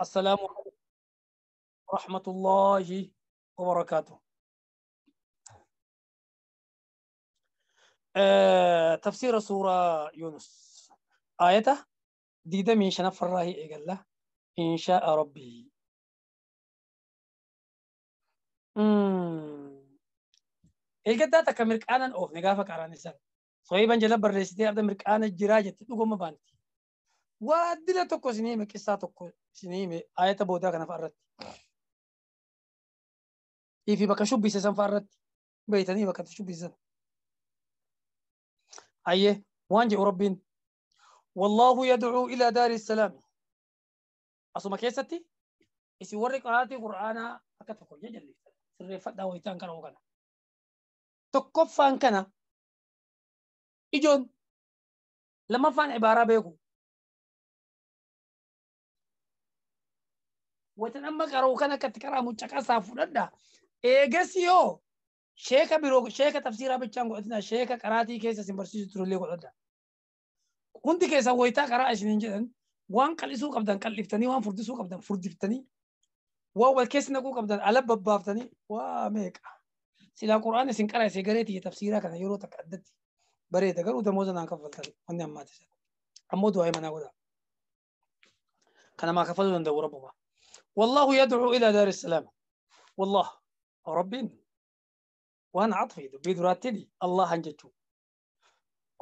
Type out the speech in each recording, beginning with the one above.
السلام عليكم ورحمة الله وبركاته آه، تفسير سورة يونس آيته ديدا من شنف الراهي قال له إن شاء ربي داتا تكمل أنا أوف نقافك على نسان صعيبا جلب الرئيسي دي أبدا مركانا الجراجة تقوم بانتي وادي له توكو سنيمي كيسا توكو سنيمي آية بودا كنا فارت يفي بكا شو بيسا فارت بيتاني بكا شو بيسا أيه وانجي أوربين والله يدعو إلى دار السلام أصوما كيستي إسي ورق قراتي قرآن أكتفكو يجلي سرري فتا ويتان كانوا وكانا توكو فان كانا إجون لما فان عبارة بيكو watan amma qaroo kana katti karaa mucaqaa isaa sheka eegas sheka sheeka biroo sheeka tafsiraa bichaan godhatina sheeka qaraatii keessa isin barsiisu turullee godhadha hundi keessan wayitaa karaa isiniin jedhan waan qal'isuu qabdan qal'iftanii waan furdisuu qabdan furdiftanii waan wal keessa naquu qabdan ala babbaaftanii waa meeqa silaa qura'aan isin qara isee garee tiyya tafsiraa kana yeroo takka addatti bareeda garuu damooza naan kaffaltan wanni ammaati ammoo du'aa manaa godha kanamaa kaffaluu danda'u rabbuma والله يدعو إلى دار السلام والله ربي وأنا عطفي دبي دراتني الله أنجتو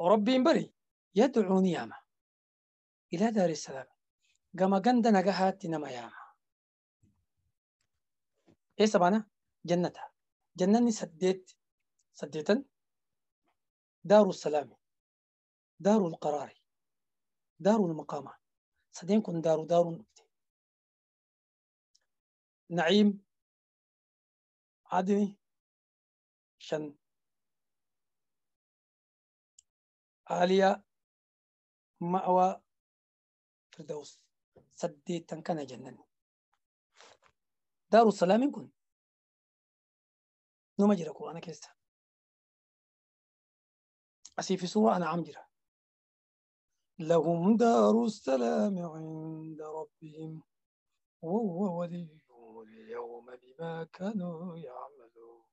ربي بري يدعوني ياما إلى دار السلام كما قند نقهات نما ياما إيه سبانا جنتا جنني سديت سديتا دار السلام دار القرار دار المقامة سدين كن دار دار نعيم عدني شن عليا مأوى فردوس سديتا كان جنن دار السلام كن نوما جرى انا كيستا أسي في سورة أنا عم جرى لهم دار السلام عند ربهم وهو وليهم اليوم بما كانوا يعملون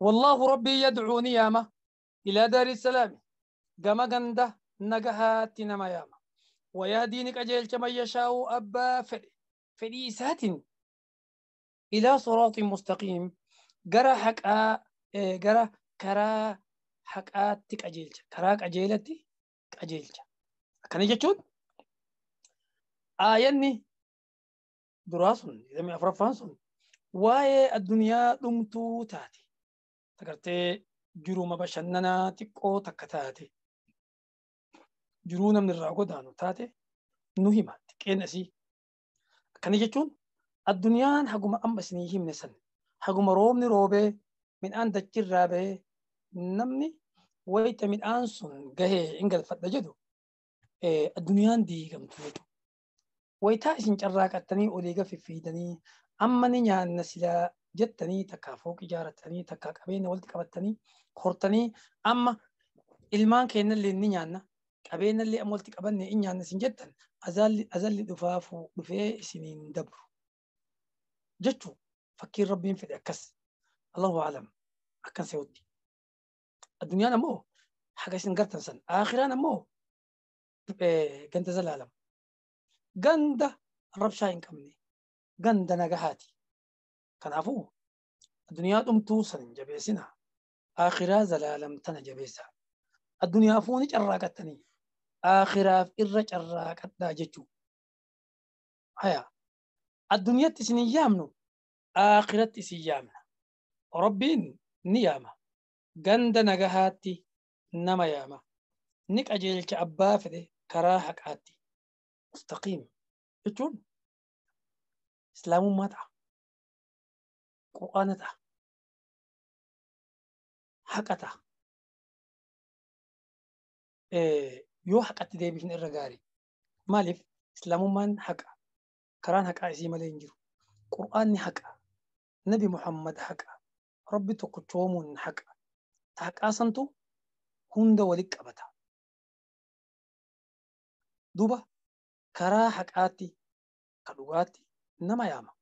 والله ربي يدعو نيامة إلى دار السلام قما قنده نقهات نميامة ويهدينك أجيل كما يشاء أبا فريسات إلى صراط مستقيم قرى حقا قرى إيه، كرا حقاتك أجيلك كراك أجيلتي أجيلك كان يجتون ayanni duraasun idame afuraffaan sun waa'ee addunyaa dhumtuu taate tagartee jiruma bashannanaa xiqqoo takka taate jiruu namni irraa godaanu taate nu hima xiqqeen asii akkana jechuun addunyaan haguma amma isinii himne san haguma romni robe midhaan dachirraa ba'ee namni wayita midhaan sun gahee hin galfadha jedhu addunyaan diigamtu jechuudha. waytaa isin carraaqattanii olii gafi fiidanii amma ni nyaanna silaa jettanii takkaa fooq ijaarrattanii takkaa qabeenya walitti qabattanii hortanii amma ilmaan keennallee ni nyaanna qabeenyallee amma walitti qabanne in nyaanna isin jettan azalli dhufaafu dhufee isiniin dabru jechuu fakkiin rabbiin fedhe akkas allahu alam akkan seewutti addunyaan ammoo haga isin gartan san aakhiraan ammoo ganta zalaalama ganda rabshaa hin qabne ganda nagahaati kanaafuu addunyaa dhumtuu san hin jabeessinaa akhiraa zalaalamtana jabeessaa addunyaa fuuni carraaqattanii akhiraaf irra carraaqadhaa jechuu haya addunyaatti isin hin yaamnu akhiratti isin yaamna rabbiin ni yaama ganda nagahaatti nama yaama ni qajeelcha abbaa fedhe karaa haqaatti مستقيم اتون اسلام ماتا قرانتا حقتا ا إيه، يو حقت دي بين الرغاري مالف اسلام من حق كران حق ازي ملين جرو قران حق نبي محمد حق ربي تقتومون حق حق اسنتو هوندا ولي قبتا دوبا karaa haqaatti ka dhugaatti nama yaama.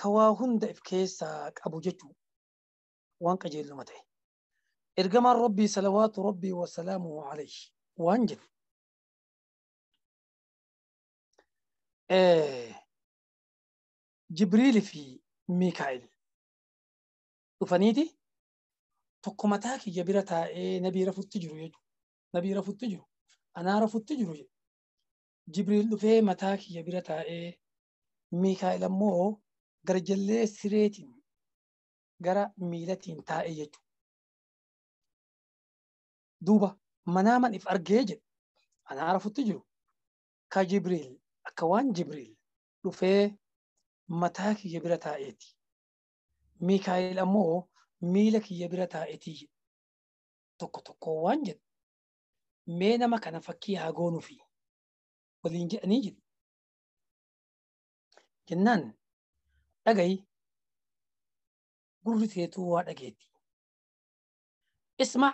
Ka waa hunda if keessaa qabu jechuun waan qajeeluma ta'e. Ergamaan Rabbii salawaatu Rabbii wa salaamu alayhi waan jedhu. Jibriilii fi Miikaa'il dhufaniiti tokko mataa kiyya bira taa'ee nabii rafutti jiru jechuudha. Nabii rafutti jiru, anaa rafutti jiru jedhu. Jibriil dhufee mataa kiyya bira taa'ee Miikaa'el ammoo garjallee sireetiin gara miilatiin taa'ee jechuudha. Duuba manaa if argee jedhu anaa arafutti jiru ka Jibriil akka waan Jibriil dhufee mataa kiyya bira taa'eeti. Miikaa'el ammoo miila kiyya bira taa'eeti jedhu tokko tokko waan jedhu mee nama kana fakkii haa goonuufi. waliin jedhanii jedhu. Jennaan dhagayi gurri seetuu waa dhageetti. Isma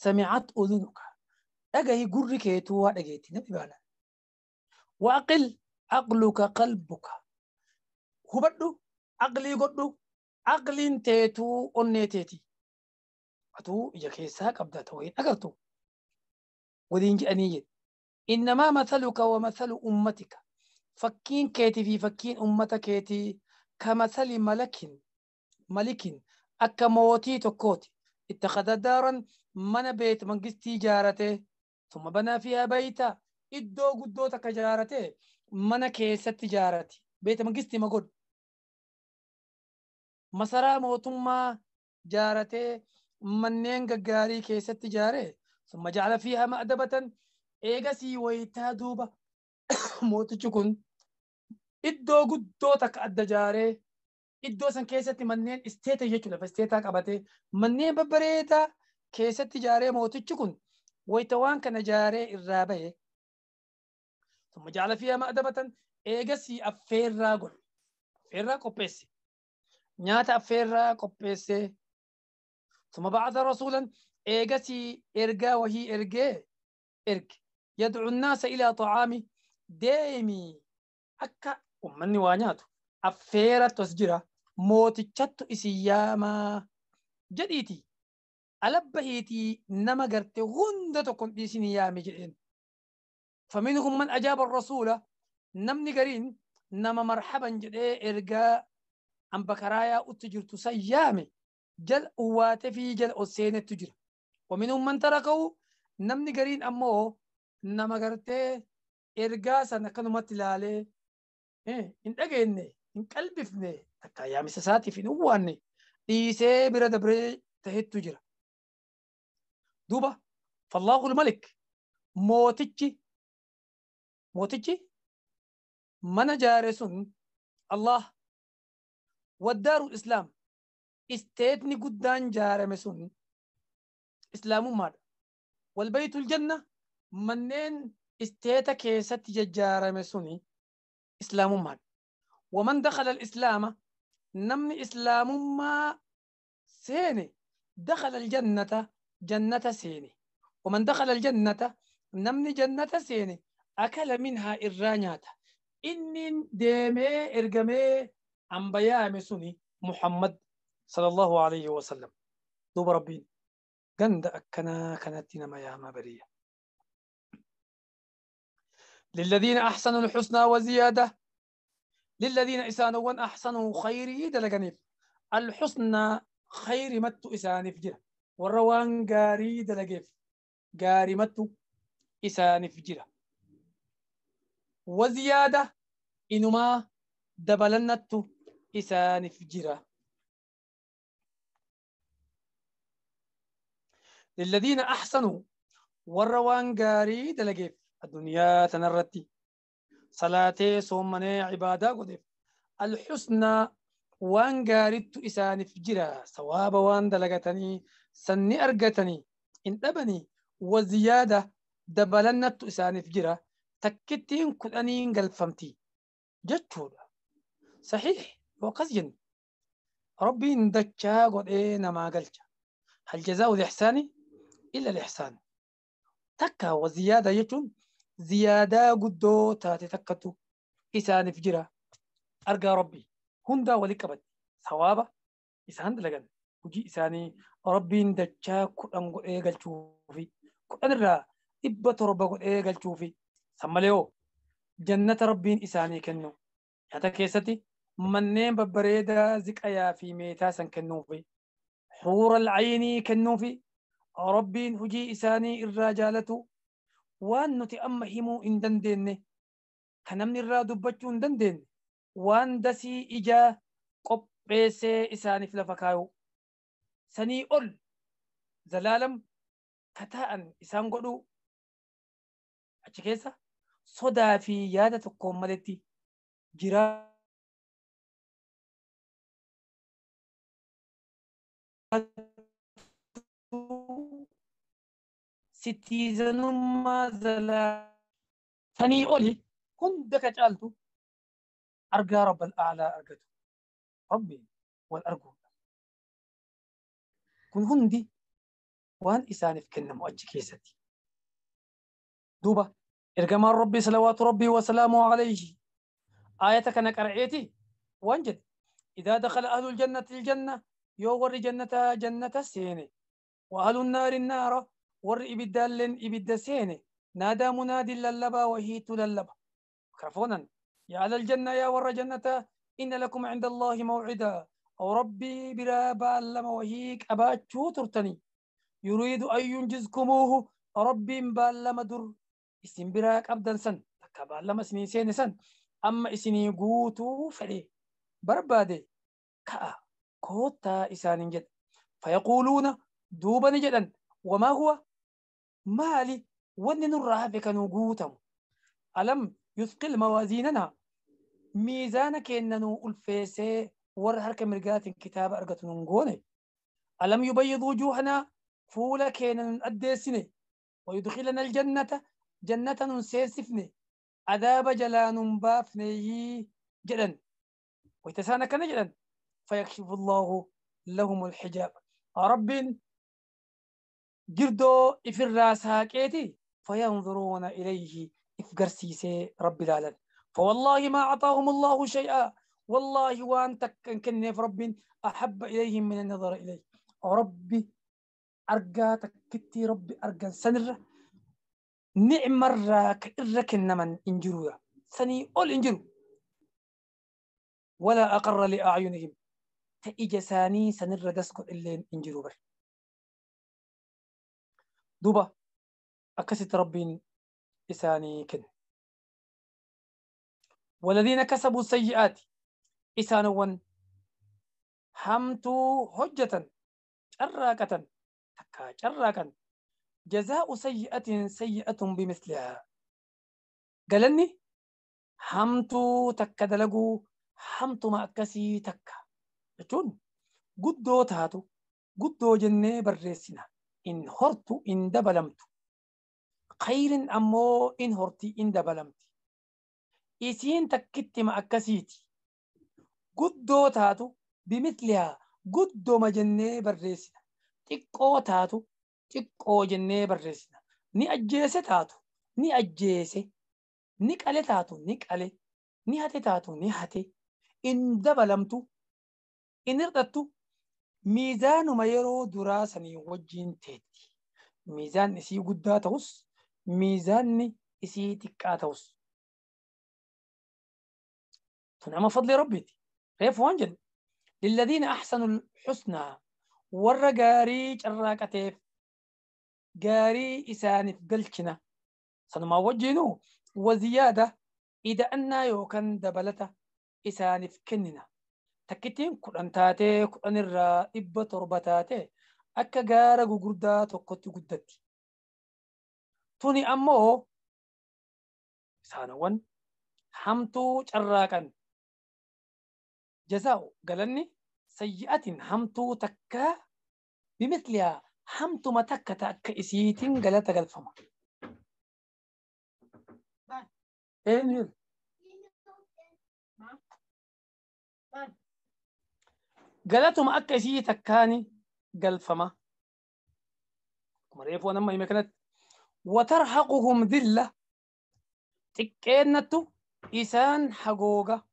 sami'at udunuka dhagayi gurri keetuu waa dhageetti namni baana. Waaqil aqluka qalbuka hubadhu aqlii godhu aqliin teetuu onnee teeti. Atuu ija keessaa qabda ta'uu hin agartu. Waliin jedhanii jedhu. إنما مثلك ومثل أمتك فكين كيتي في فكين أمتك كيتي كمثل ملك ملك أكا موتي تكوتي اتخذ دارا من بيت من قس تجارته ثم بنى فيها بيتا إدو قدو تكجارته من كيس جارتي بيت من قستي مقول masaraa mootummaa jaaratee manneen قاري كيس jaaree ثم جعل فيها مأدبة eegasii wayitaa duuba mootichi kun iddoo guddoo takka adda jaaree iddoo san keessatti manneen isteeta jechuudha isteetaa qabate. manneen babbareedaa keessatti jaaree mootichi kun wayitawaan kana jaaree irraa bahe summa jaalafii hamaa dabatan eegasii affeerraa godhe affeerraa qopheesse nyaata affeerraa qopheesse summa ba'ata rasuulan eegasii ergaa wahii ergee erge يدعو الناس إلى طعام ديمي أكا أمني وانياتو أفيرة تسجرة mootichatu isin yaamaa jedhiiti alabba hiitii nama garte hunda tokkon dhiisin yaame jedheen faminhum man ajaaba rasuula namni gariin nama marhaban jedhee ergaa hamba karaa yaa'utti jirtu san yaame jal uwwaate fi jal ol seenetti jira waminhum man tarakahu namni gariin ammoo nama gartee ergaa sana kanumatti ilaalee hin dhageenye hin qalbifne akka isaatiif hin uwwaanne dhiisee bira dabree ta'ettu jira. Duuba fallaahul malik mootichi mootichi mana jaare sun Allah waddaaru islaam isteetni guddaan jaarame sun islaamummaadha. Walbayitul janna منين استيتا كيسات ججارة مسوني إسلام ما ومن دخل الإسلام نمن إسلام ما سيني دخل الجنة جنة سيني ومن دخل الجنة نمني جنة سيني أكل منها إرانياتا إني ديمي إرقمي عن بيام سني محمد صلى الله عليه وسلم دوب ربي جند أكنا كانت ما ياما بريه للذين أحسنوا الحسنى وزيادة للذين إسانوا وان أحسنوا خيري إيه دلقنيف الحسنى خير متو في جرة والروان قاري دلقيف قاري متو في جرة وزيادة إنما دبلنتو في جرة للذين أحسنوا والروان قاري دلقيف الدنيا تنرتي صلاتي صومني عبادة قدف الحسنى وان قاردت إسان فجرا سواب وان دلقتني سني أرقتني إن أبني وزيادة دبلنت إسان فجرا تكتين كل أنين قلفمتي جتشودا صحيح وقزين ربي اندكا قد إينا ما قلتا هل جزاء الإحسان إلا الإحسان تكا وزيادة يتون زيادة قدو تاتي تكتو إسان فجرة أرقى ربي هندا ولكبت ثوابة إسان لغن وجي إساني ربي ندجا كتن قد إيغل شوفي كتن را إبا تربا قد إيغل شوفي ثم جنة ربي إساني كنو ياتا كيستي منين ببريدا زكايا في ميتا سن كنوفي حور العين كنوفي ربي هجي إساني الرجالة waan nuti amma himuu hin dandeenye ka namni irraa dubbachuu hin dandeenye waan dasii ijaa qopheessee isaaniif lafa kaayu sanii ol zalaalam ka ta'an isaan godhuu achi keessa sodaa fi yaada tokkoon maletti jiraa. sittiisanummaa sanii oli hunda ka caaltu argaa rabbal aalaa argatu rabbiin wal arguudha. Kun hundi waan isaaniif kennamu achi keessatti. Duuba ergamaan rabbii salawaatu rabbii wasalaamu alayhi ayata kana qara'eeti waan jedhe idaa dakala ahlul jannati iljanna yoo warri jannataa jannata seene wa ahlun naari naara ور إبدالن إبدا سيني نادى مناد للبا وهي تللبا كرفونا يا على الجنة يا ور جنة إن لكم عند الله موعدا أو ربي برا بالما وهيك أبا ترتني يريد أن ينجزكموه ربي بالما در اسم براك أبدا سن تكبالما سني سيني سن أما اسني قوتو فلي بربادي كأ كوتا إسان جد فيقولون دوبا جدا وما هو مالي ونن الرافك نوغوتم ألم يثقل موازيننا ميزانك إننا الفيس ورحرك مرقات الكتاب أرقت ننقوني ألم يبيض وجوهنا فولك إننا أدسني ويدخلنا الجنة جنة ننسيسفني عذاب جلان بافني جلن ويتسانك نجلن فيكشف الله لهم الحجاب رب جردو إفر راس هاكيتي فينظرون إليه إفقرسيسي رب العالمين فوالله ما أعطاهم الله شيئا والله وأنت كن في رب أحب إليهم من النظر إليه ربي أرجع تكتي ربي أرجع سنر نعم مرة كإرك النمن إنجروا سني أول إنجرو ولا أقر لأعينهم تأجساني سنر دسكو إلين إنجروا بر duuba akkasitti rabbiin isaanii kenna. Waladiina kasabuu sayyi'aati isaanowwan hamtuu hojjetan carraaqatan takkaa carraaqan jazaa'u sayyi'atiin sayyi'atun bimislihaa galanni hamtuu takka dalaguu hamtuma akkasii takka jechuun guddoo taatu guddoo jennee barreessina. in hortu in dabalamtu khayrin ammoo in hortii in dabalamti isiin takkittima akkasiiti guddoo taatu bimitlihaa ma jennee barreessina xiqqoo taatu xiqqoo jennee barreessina ni ajjeese taatu ni ajjeese ni qale taatu ni qale ni hate taatu ni hate in dabalamtu in hir'attu ميزان ميرو دراسني وجين تيتي ميزان نسي قدا ميزان نسي تكاتوس توس تنعم فضل ربي كيف وانجن للذين أحسنوا الحسنى ورى قاري جراكتيف قاري إساني في قلتنا سنما وجينو وزيادة إذا أنا يوكن دبلتا إساني في كننا takkittiin kudhan taatee kudhan irraa dhibba torba taatee akka gaara gugurdaa tokkotti guddatti. Tuni ammoo isaanawwan hamtuu carraaqan jazaa'u galanni sayyi'atiin hamtuu takka bimitliyaa hamtuma takka akka isiitiin galata galfama. قالت ما أكجي تكاني قال فما مريف وانا ما يمكنت وترهقهم ذلة تكينتو إسان حقوقة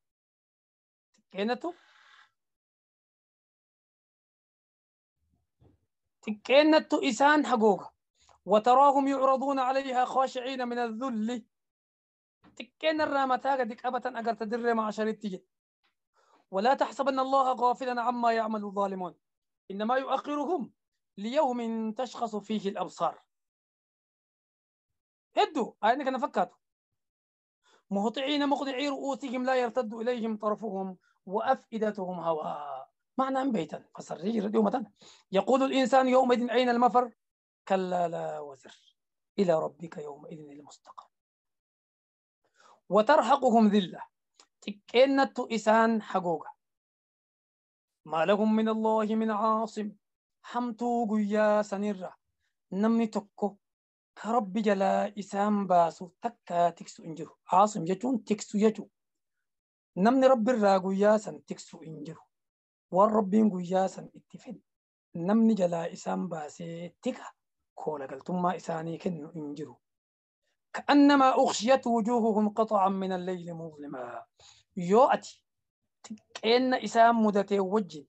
تكينتو تكينتو إسان حقوقة وتراهم يعرضون عليها خاشعين من الذل تكين الرامتاقة ديك أبتا أقر تدري مع شريط ولا تحسبن الله غافلا عما يعمل الظالمون إنما يؤخرهم ليوم تشخص فيه الأبصار هدوا أينك أنا فكرت مهطعين مخدعي رؤوسهم لا يرتد إليهم طرفهم وأفئدتهم هواء معنى بيتا فسري يومة يقول الإنسان يومئذ أين المفر كلا لا وزر إلى ربك يومئذ المستقر وترهقهم ذلة xiqqeennattu isaan hagooga maalahum min allahi min aasim hamtuu guyyaa sanirra namni tokko ka rabbi jalaa isaan baasu takka tiksu in jiru caasim jechuun tiksu jechuu namni rabbirraa guyyaa san tiksu hin jiru waan rabbiin guyyaa san itti fedhe namni jalaa isaan baasee tika koolagaltummaa isaanii kennu hin jiru كأنما أغشيت وجوههم قطعا من الليل مظلما يو أتي تكين إسان مدتي وجن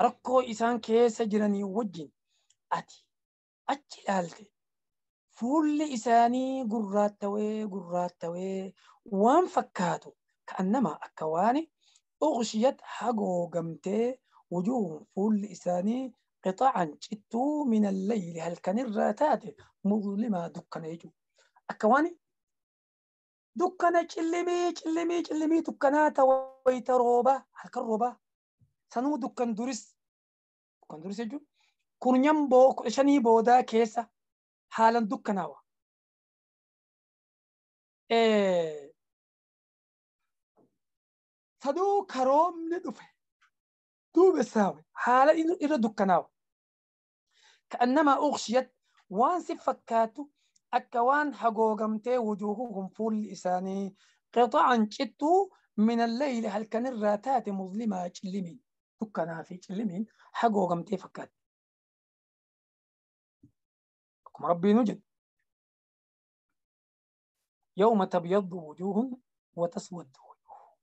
ركو إسان كيس جرني وجن أتي أتي لالتي فول إساني قرات توي قرات توي وان فكاتو كأنما أكواني أغشيت حقو قمتي وجوه فول إساني قطعا شتو من الليل هل كان الراتات مظلمة دكان يجو أكواني دكانة تشلمي تشلمي تشلمي دكانة تويت روبا هلك روبا سنو دكان دورس دكان دورس يجو كورنيم بو شني بودا كيسا حالا دكناوا إيه سدو كروم ندفه دو بساوي حالا إنه إلى دكناوا كأنما أغشيت وان سفكاتو أكوان حقوقمتي وجوههم فول لساني قطعا شتو من الليل هل كان الراتات مظلمة تشلمين تكنا في تشلمين حقوقمتي فكات كم ربي نجد يوم تبيض وجوه وتسود وجوه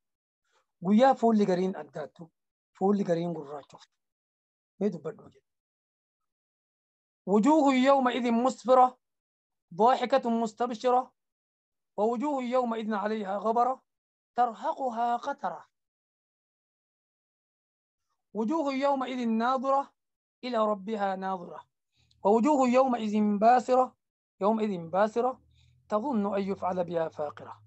ويا فول قرين أداتو فول قرين قرات شفت بدو يدبر وجوه يومئذ مسفرة ضاحكة مستبشرة ووجوه يومئذ عليها غبرة ترهقها قترة وجوه يومئذ ناظرة إلى ربها ناظرة ووجوه يومئذ باسرة يومئذ باسرة تظن أن يفعل بها فاقرة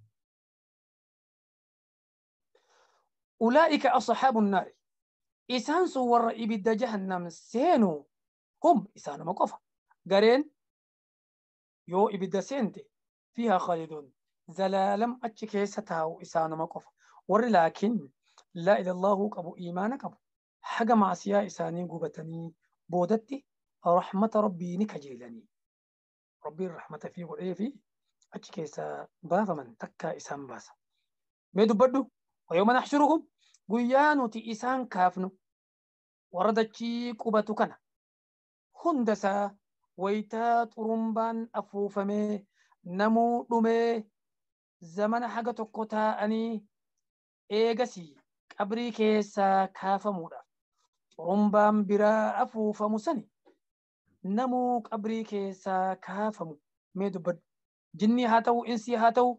أولئك أصحاب النار إسانسوا والرئيب جهنم سينو هم إسان مكوفا قرين yoo ibidda seente fiihaa khaaliduun zalaalam achi keessa taa'u isaa nama qofa warri laakiin laa ilaallahuu qabu iimaana qabu haga maasiyaa isaanii gubatanii boodatti rahmata rabbii ni kajeelanii rabbiin rahmata fi godhee fi achi keessa baafaman takka isaan baasa mee dubbadhu wayooma naxshuruhum guyyaa nuti isaan kaafnu warra dachii qubatu kana hunda isaa waytaa xurumbaan afuufamee namuu dhumee zamana haga tokko taa'anii eegasi qabrii keessaa kaafamudha. Xurumbaan biraa afuufamu sani namuu qabrii keessaa kaafamu mee dubbadhu. Jinnii haa ta'u, insii haa ta'u,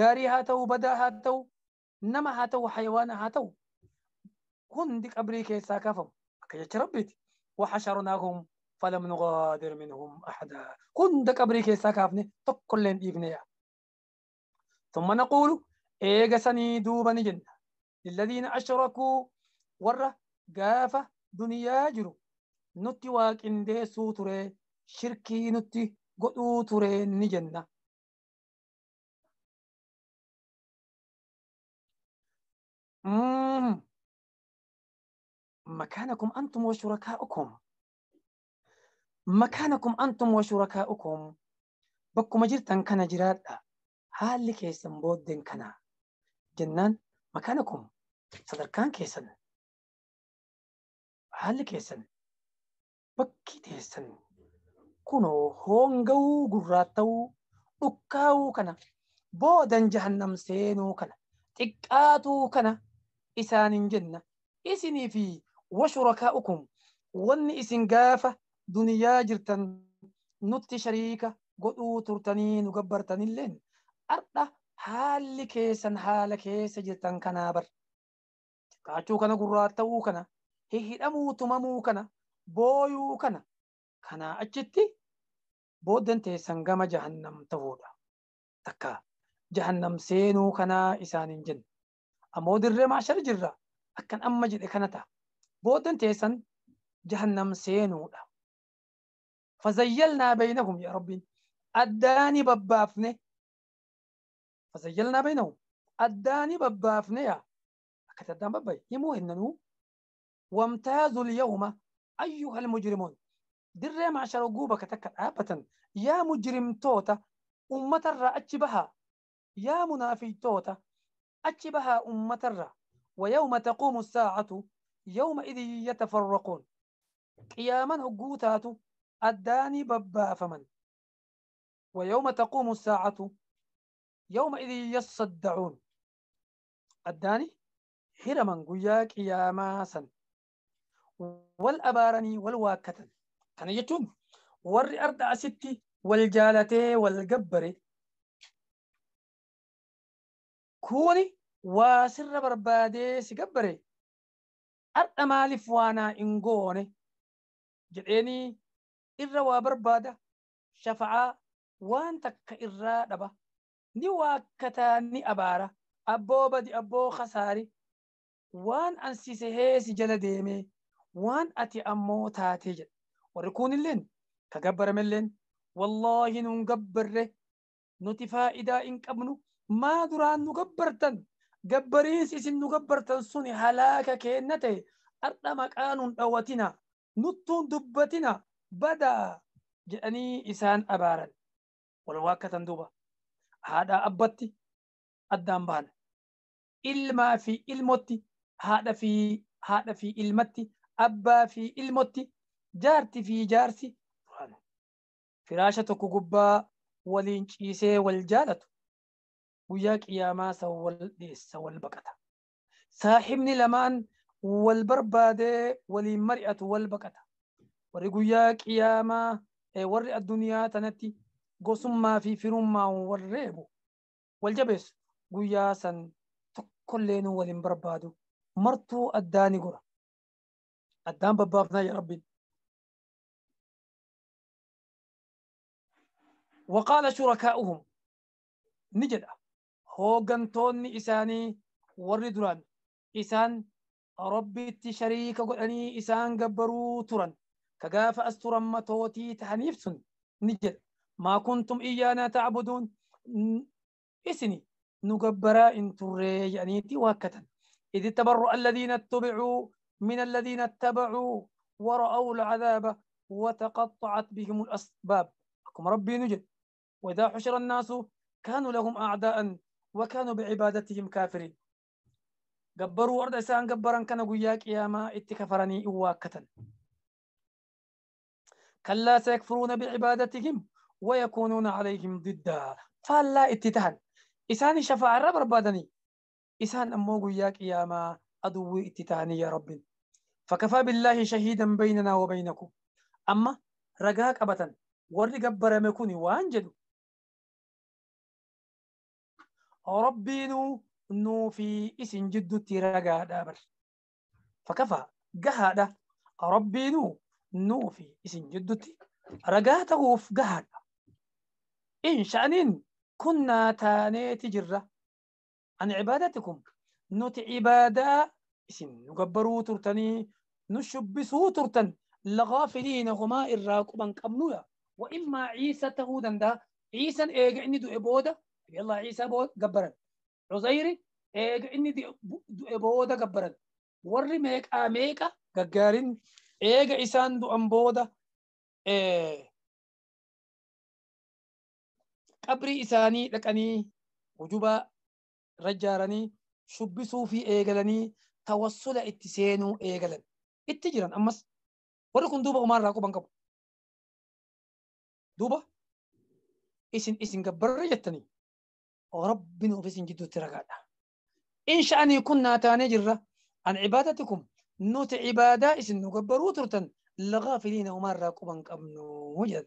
gaarii haa ta'u, badaa haa ta'u, nama haa ta'u, hayawaana haa ta'u, hundi qabrii keessaa kaafamu. Akka jecha rabbiiti. Waxasharnaahum فلم نغادر منهم أحدا كن كبري ساكافني كافني تقلن إبنيا ثم نقول إيغا سني دوبا نجنة للذين أشركوا ورّا غافة دنيا جرو نتي إندي سوتوري شركي نتي قدوتري نجن مم. مكانكم أنتم وشركاؤكم makaanakum antum wa shurakaa'ukum bakkuma jirtan kana jiraadha haalli keessan booddeen kana jennaan makaanakum sadarkaan keessan haalli keessan bakki teessan kunoo hoonga'uu gurraatta'uu dhukkaa'uu kana boodan jahannam seenuu kana xiqqaatuu kana isaanin jenna isinii fi washurakaa'ukum wanni isin gaafa duniyaa jirtan nutti shariika godhuu turtanii nu gabbartanilleen ardha haalli keessan haala keessa jirtan kanaa bar. Qaachuu kana gurraatta'uu kana hihidhamuu tumamuu kana booyuu kana kanaa achitti booddan teessan gama jahannam ta'uudha. Takka jahannam seenuu kanaa isaaniin jenna. Ammoo dirree maashar jirra akkan amma jedhe kana ta'a. Booddan teessan jahannam seenuudha. فزيلنا بينهم يا ربي اداني ببافني فزيلنا بينهم اداني ببافني يا كتدان ببي يمو هننو وامتازوا اليوم ايها المجرمون دري مع شرقوبة كتك آبة يا مجرم توتا أمة الرا أتشبها يا منافي توتا أتشبها أمة الرا ويوم تقوم الساعة يومئذ يتفرقون قياما هقوتاتو أداني ببا فمن ويوم تقوم الساعة يومئذ يصدعون أداني هرما قياك يا ماسا والأبارني والواكة كان يجون ور أرد أستي والجالتي والقبر كوني واسر بربادي سقبري أرد مالف وانا إنقوني جديني irra waa barbaada shafacaa waan takka irraa dhaba ni waakkataa ni abaara abboo badi abboo kasaari waan ansise heesi jala deemee waan ati ammoo taatee jedha warri kuunilleen ka gabbaramelleen wallaahi nun gabbarre nuti faa'idaa in qabnu maa duraan nu gabbartan gabbariinsi isin nu gabbartan sun halaaka keenna ta'e ardha maqaa nun dhawwatina nuttuun dubbatina badaa jedhanii isaan abaaran wal waakkatan duuba haadhaa abbatti addaan bahan ilmaa fi ilmotti haadha fi haadha fi ilmatti abbaa fi ilmotti jaarti fi jaarsi firaasha tokko gubbaa waliin ciisee wal jaalatu guyyaa qiyaamaa san wal dhiyeessa wal baqata saaxibni lamaan wal barbaadee waliin mari'atu wal baqata ورغويا كياما ورى الدنيا تنتي غصم ما في فرم ما ورغو والجبس غويا سن تكلين والمبربادو مرتو الداني غرا الدان ببابنا يا ربي وقال شركاؤهم نجد هو غنتوني إساني وردران إسان ربي تشريك قلني إسان قبرو تران كجاف أسترم توتي تحنيف سن نجد ما كنتم إيانا تعبدون إسني نجبرا إن تري يعني تواكتا إذ تبرو الذين اتبعوا من الذين اتبعوا ورأوا العذاب وتقطعت بهم الأسباب أكم ربي نجد وإذا حشر الناس كانوا لهم أعداء وكانوا بعبادتهم كافرين جبروا أرض إسان جبرا كان قياك يا ما اتكفرني إواكتا كلا سيكفرون بعبادتهم ويكونون عليهم ضدا فلا اتتهن إسان شفاعة رب ربادني إسان أموغ أمو يا ما أدو اتتهني يا رب فكفى بالله شهيدا بيننا وبينكم أما رقاك أبتا ورق برمكوني وانجدوا ربينو نو في إسن جد تيرقا دابر فكفى قهادا ربينو نوفي إسن جدتي رقاته وفقهاد إن شأنين كنا تاني تجرة عن عبادتكم نوت عبادة إسن نقبرو ترتني نشبسو ترتن لغافلين غما إراكبا كمولا وإما عيسى تغودا دا عيسى إيجا إني دو إبودا يلا عيسى بود قبرا عزيري إيجا إني دو إبودا قبرا ورميك آميكا قبرا eega isaan du'an booda eh, qabrii isaanii dhaqanii ujuba rajjaaranii shubbisuu fi eegalanii tawassula itti seenuu eegalan itti jiran ammas warri kun duuba umaarraa quban qabu duuba isin isin gabbarra jettanii oh, rabbin of isin gidduutti ragaadha in sha'anii kun naa taanee jirra an kun نوت عبادة إسن نقبر وترتن لغافلين ومرة قبن قبنو وجد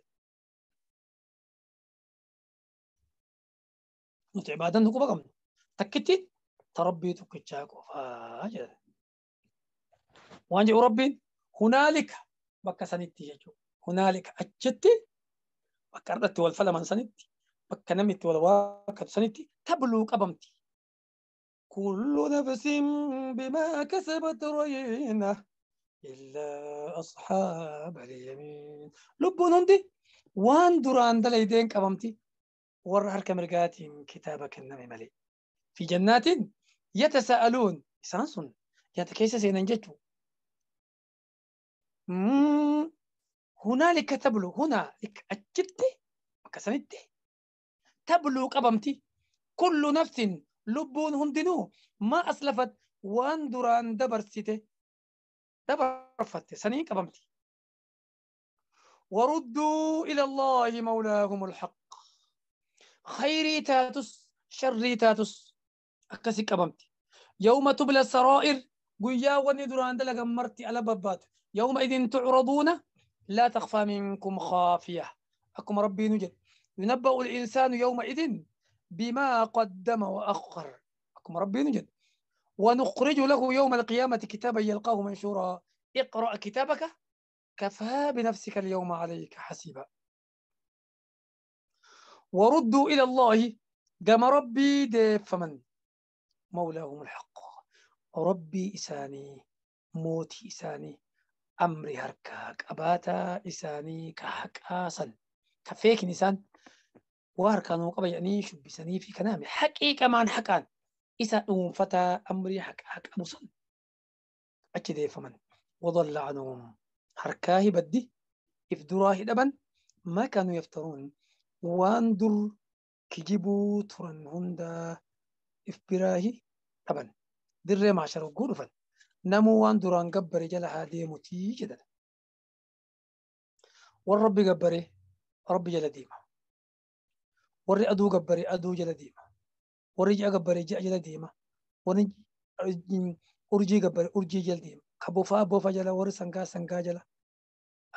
نوت عبادة نقبر قبن تكتت تربي تكتشاك وفاجد وانجي ربي هنالك بك سنتي يجو هنالك أجتي بك أردت والفلمان سنتي بك نمت والواكت سنتي تبلوك أبمتي كل نفس بما كسبت رهينة إلا أصحاب اليمين لب نندي وان عند ليدين كبمتي ور هر مرقات كتابك النمي ملي في جنات يتساءلون سانسون يتكيس سيننجتو لك تبلو هنا لك أجدت وكسنت تبلو كبمتي كل نفس lubbuun hundinuu maa as lafat waan duraan dabarsite dabarfatte saniin qabamti وردوا إلى الله مولاهم الحق خيري تاتس شري تاتس أكسي قبمتي يوم تبلى السرائر قيا دوران دلق مرتي على ببات إذن تعرضون لا تخفى منكم خافية أكم ربي نجد ينبأ الإنسان يومئذ بما قدم وأخر أكم ربي نجد ونخرج له يوم القيامة كتابا يلقاه منشورا اقرأ كتابك كفى بنفسك اليوم عليك حسيبا وردوا إلى الله قام ربي ديف فمن مولاهم الحق ربي إساني موتي إساني أمري هركاك أباتا إساني آسن كفيك نسان قبل يعني شو بيسني في كلامي حكي كمان حكان إذا أم فتى أمري حك حك أمصن أكذي فمن وضل عنهم حركاه بدي إفدراه دبن ما كانوا يفترون واندر كجيبو ترن هندا إفبراهي در ما معشر قرفا نمو واندران قبري جلها ديمتي جدا والرب قبري رب جل ديمه warri aduu gabbare aduu jala deema warri ji'a gabbare ji'a jala deema warri urjii gabbare urjii jala deema ka bofaa bofa jala warri sangaa sangaa jala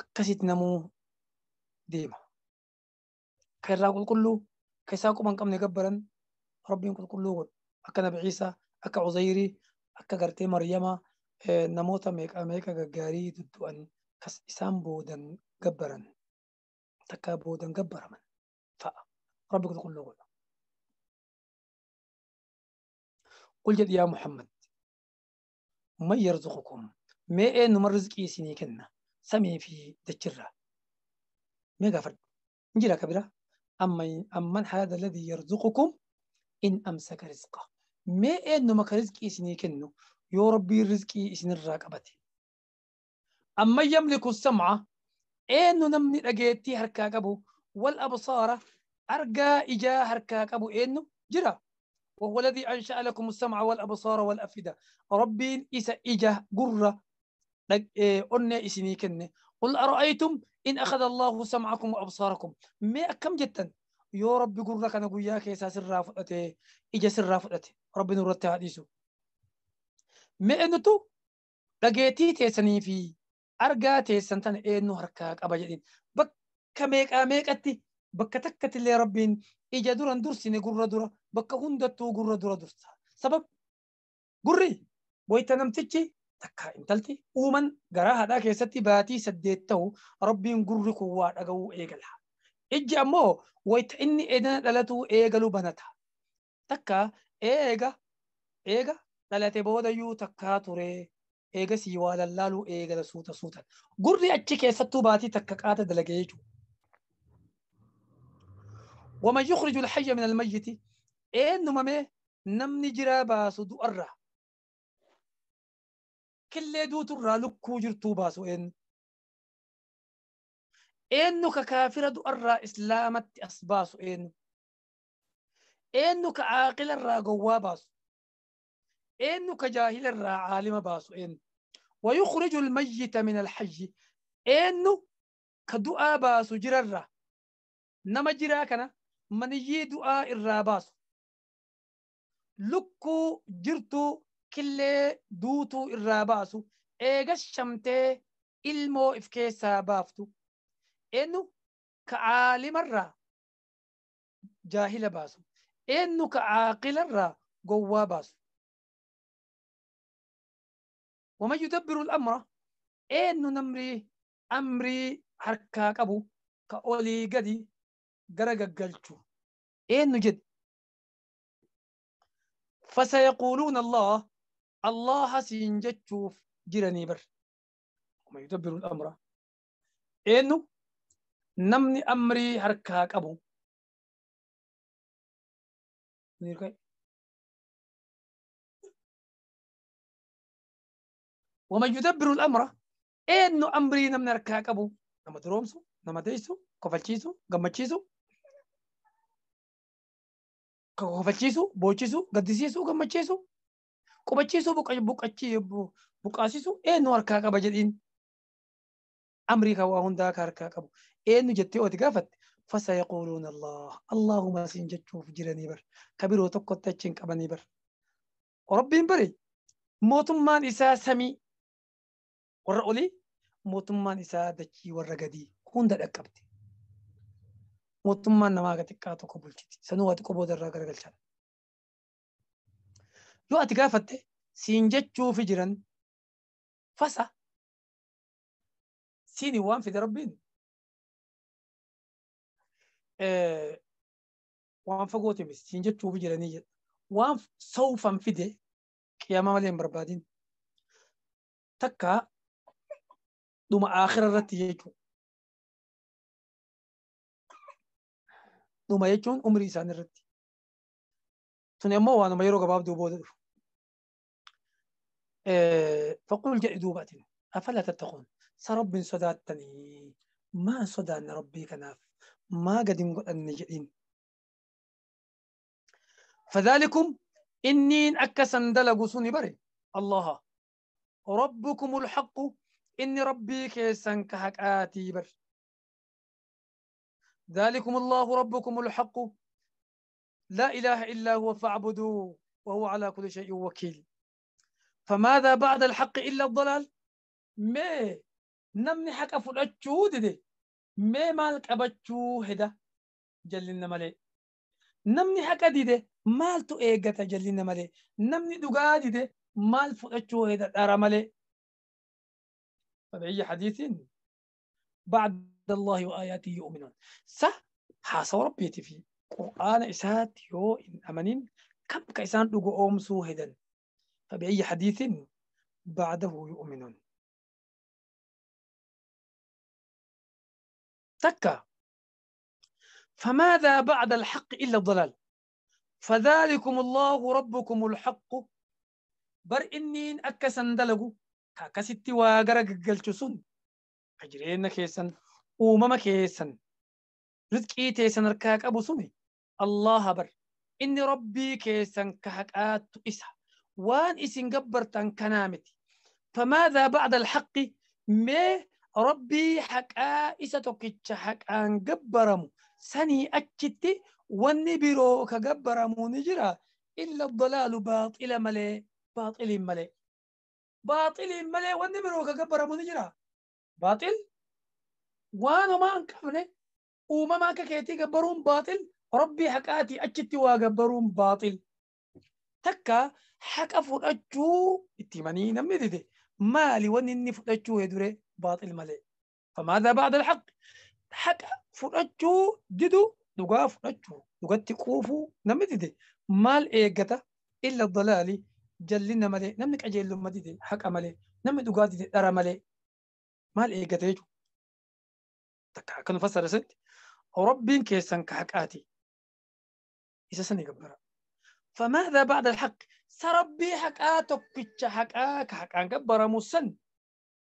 akkasitti namuu deema ka irraa qulqulluu ka isaa quma qabne gabbaran rabbiin qulqulluu godhu akka nabi ciisaa akka uzayrii akka gartee maryamaa namoota meeqa meeqa gaggaarii duddu'an kas isaan boodan gabbaran takka boodan gabbaraman ربك تقول له قل قل يا محمد من يرزقكم ما أين مرزقي يسيني كنا سمي في دجرة ما غفر نجي كبيرة أما من هذا الذي يرزقكم إن أمسك رزقه ما أين مك رزقي يسيني كنا يا ربي رزقي يسيني الراقبتي أما يملك السمع أين نمني أجيتي هركا قبو والأبصار أرجع إجا هركا أبو إنه جرا وهو الذي أنشأ لكم السمع والأبصار والأفئدة ربي إسا إجا قرة إيه، أن إسني كن قل أرأيتم إن أخذ الله سمعكم وأبصاركم ما كم جدا يا رب قرة كان قوياك إسا سر رافضتي إجا سر رافضتي ربي نورت حديثه ما أنتو لقيتي تيسني في أرجع تيسنتن إنه هركاك أبا جدين بك كميك أميك آه، أتي bakka takka takkatillee rabbiin ija dura dursine gurra dura bakka hundattuu gurra dura dursa. Sabab gurri wayita namtichi takka intalti uuman garaa haadhaa keessatti baatii saddeet ta'u rabbiin gurri kun waa dhaga'uu eegala. Ijji ammoo wayita inni edana dhalatuu eegalu banata. Takka eega eega dhalate boodayyuu takka ture eegasii waa lallaaluu eegala suuta suutan. Gurri achi keessattuu baatii takka qaata dalagee jechuudha. وما يخرج الحي من الميت إيه إنما ما نمني جرابا سدو أرّا كل دو ترى لكو جرتو باسو إن إيه إنو ككافر دو أرّا إسلامت أسباسو إن إيه إنو كعاقل الرّا قوا باسو إنو كجاهل الرّا عالم باسو إن ويخرج الميت من الحي إنو كدعاء باسو جرّا نما جرّا كنا maniyyii du'aa irraa baasu lukkuu jirtu killee duutuu irraa baasu eegas shamtee ilmoo if keessaa baaftu eenyu ka aalimarraa jaahila baasu eenyu ka aaqilarraa gowwaa baasu wamayyu yudabbiru amma eenyu namri amrii harkaa qabu ka olii gadi gara gaggalchu eenyu jedhe فسيقولون الله الله حسين جتشوف جيراني بر وما يدبر الأمر إيه إنه نمني أمري حركاك أبو وما يدبر الأمر إيه إنه أمري نمني حركاك أبو نما درومسو نما ديسو كفالشيسو غمتشيسو kan kofachiisu, boocisu, gaddisiisu, gammachiisu, qubachiisu, buqqaasisu eenyu harkaa qaba jedhiin. Amrii kan waa harkaa qabu. Eenyu jettee oti gaafatte fasa yaquuluun Allah. Allahuma asiin jechuuf jiranii bar. Kabiroo tokkotti achiin qabanii bar. Rabbiin bari mootummaan isaa samii warra olii mootummaan isaa dachii warra gadii hunda dhaqqabdi. مطمئ نماغتي كاتو كبولتي سنو واتي كبو در راقر غلچان يو اتقا فتة سينجت شوفي جرن فسا سيني وان في دربين اه وان فقوتي بس سينجت شوفي جرني وان سوفا في دي كياما مليم بربادين تكا دوما آخر الرتي يجو dhuma jechuun umrii isaanii irratti. Sun immoo waanuma yeroo gabaabduu booda dhufu. Faqul jedhi duubatiin afala tattaquun sa rabbiin sodaattanii maa sodaanna rabbii kanaaf maa gadin godhanne jedhiin. فذلكم إني أكسن دلق سني بري الله ربكم الحق إني ربي كيسن كهك آتي بر ذلكم الله ربكم الحق لا إله إلا هو فاعبدوه وهو على كل شيء وكيل فماذا بعد الحق إلا الضلال ما نمني حق فلأتشو دي ما مالك أبتشو هدا جلنا ملي نمني حق دي دي مالتو إيغتا جلنا ملي نمني دقا دي دي مال فلأتشو هدا ترى ملي فبأي حديث بعد الله وآياته يؤمنون سه حاسو ربي في قرآن إسات يو إن أمنين كم كإسان لغو أوم سوهدا فبأي حديث بعده يؤمنون تكا فماذا بعد الحق إلا الضلال فذلكم الله ربكم الحق بر إنين أكسن دلقو كاكستي واغرق قلتسون أجرين كيسن uumama keessan rizqii teessan harkaa qabu suni allaha bar inni rabbii keessan ka haqaattu isa waan isin gabbartan kanaa miti famaadhaa ba'da alhaqi mee rabbii haqaa isa tokkicha haqaan gabbaramu sanii achitti wanni biroo ka gabbaramu ni jira illa dalaalu baaxila malee baaxiliin malee baaxiliin malee wanni biroo ka gabbaramu ni jira baaxil وانا ما انكفنه وما ما كيتي جبرون باطل ربي حقاتي أجتي واقبرون باطل تكا حق فرأجو اتمني نمي دي مالي ونني فرأجو يدري باطل ملي فماذا بعد الحق حق فرأجو جدو دوغا فرأجو دقاتي قوفو نمي دي مال إيقتا إلا الضلالي جلنا ملي نمك أجيل مدي حق ملي نمي دقاتي ترى ملي مال إيقتا يجو فسر fassara satti rabbiin كيسن كحق آتي isa سنة gabbara فماذا بعد الحق سربي حق آك حق كحقا قبر مسن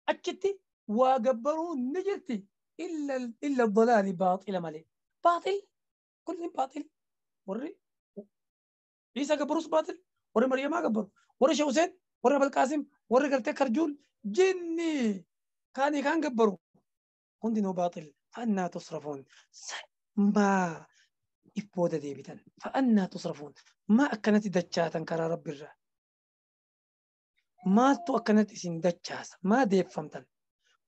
أكتي وقبروا نجرتي إلا إلا الضلال باطل مالي باطل كل باطل وري عيسى قبروس باطل وري مريم ما قبر وري شوسين وري أبو القاسم وري قلتك رجول جني كاني كان قبرو كنت باطل فأنا تصرفون ما إبودة ديبتا فأنا تصرفون ما أكنت دجاتا كرا رب الرّ ما تؤكنت إسن دجاس ما ديب فمتن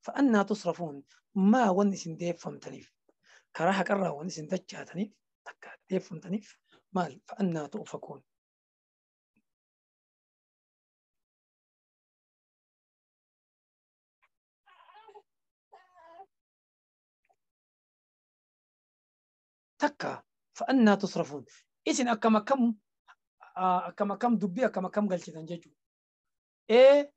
فأنا تصرفون ما ون إسن ديب فمتنيف كرا حكرا ون إسن دجاتنيف تكا ديب فمتنيف مال فأنا تؤفكون تكا فأنا تصرفون إذن أكما كم أكما آه، كم دبي أكما كم قلت تنججو إيه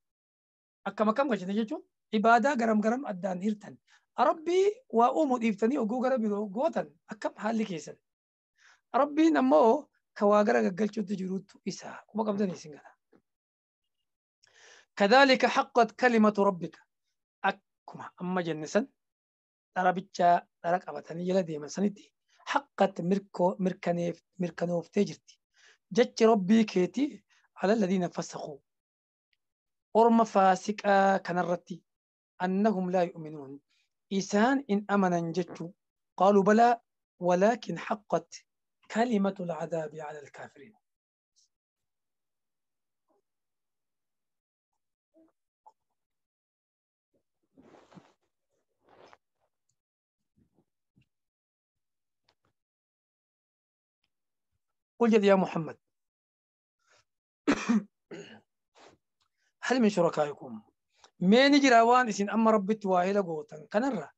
أكما كم قلت تنججو عبادة غرام غرام أدان إرتن ربي وأمود إفتني أقو غربي غوتن أكم حالي كيسن ربي نمو كواغرا تجروت إسا إساء وبقبضني سنغنا كذلك حقت كلمة ربك أكما أما جنسن ربك رقبتني يلا ديما سنتي حقت ميركو ميركانيف ميركانوف تجرتي جت ربي كيتي على الذين فسخوا أرم فاسك كنرتي أنهم لا يؤمنون إسان إن أمنا جت قالوا بلى ولكن حقت كلمة العذاب على الكافرين قل يا محمد هل من شركائكم من جراوان اسن أما رب التواهل قوتا كنرى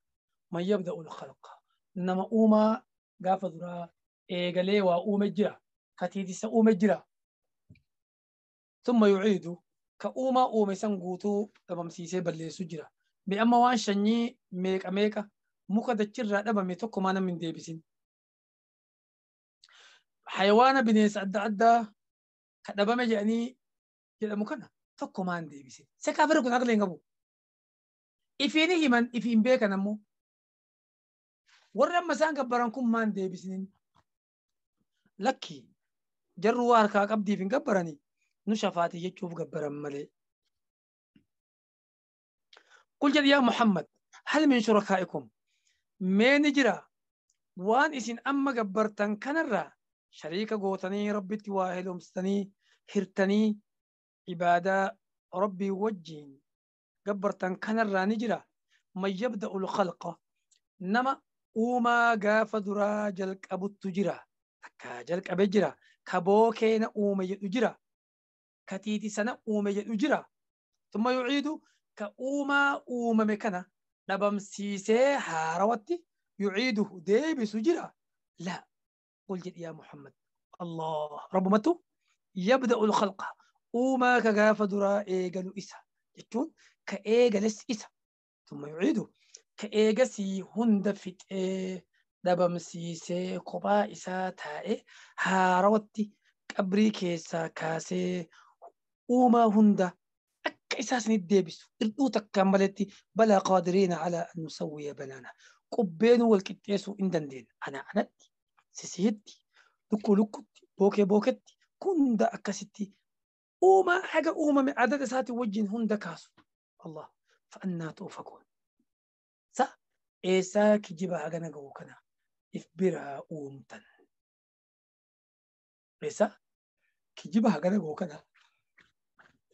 من يبدأ الخلق انما أوما قاف درا إيغالي وأوما جرا كتيدس أوما جرا ثم يعيد كأوما أوما سنقوتو تمامسيسي بلي سجرا بي اما وان شني ميك أميكا muka دچرا cin raɗa مانا من ديبسين حيوانا بنيس عدا عدا كده بمج يعني كده مكنا فكو ما عندي بس سكافر كنت أقول قبو إفيني همان إفين بيك أنا مو ورم مسان كبرانكم ما عندي بسنين لكي جروا هركا قبدي فين قبراني نشفاتي يشوف كبران ملي قل جل يا محمد هل من شركائكم ما جرا وان إسين أما قبرتن كنرا شريك قوتني ربي تواهل ومستني هرتني عبادة ربي وجين قبرتن كان الرانجرة ما يبدأ الخلق نما وما قاف درا جلك أبو التجرة تكا جلك أبجرة كبوكين أوما يجرة كتيتي سنة أوما يجرة ثم يعيد كأوما أوما مكنا نبم سيسي هاروتي يعيده ديبس جرة لا Waanti waljijeeyyaa Muhammda Allah, rabbu maattu, yabda ula qalqaa, uumaa ka gaafa duraa eegalu isa, jechuun ka eegales isa. Tumumsiidduu, ka eegasii hunda fiixee, dhabamsiisee, kophaa isaa taa'ee, haarawatti qabriikeessa kaasee, uumaa hunda akka isaa ni deebisu, hir'iutti kam balleetti balaa qaba diriirna alaa, banaana. Qobbeenuu wal qixxeessu ni dandeenya. sisiitti lukkuu lukkutti bookee booketti hunda akkasitti uumaa haga uumame adada isaati, wajjin hunda kaasu allah fa'annaa tuufakoon sa eessaa kijiba hagana ga'u kana if biraa uumtan eessaa kijiba hagana ga'u kana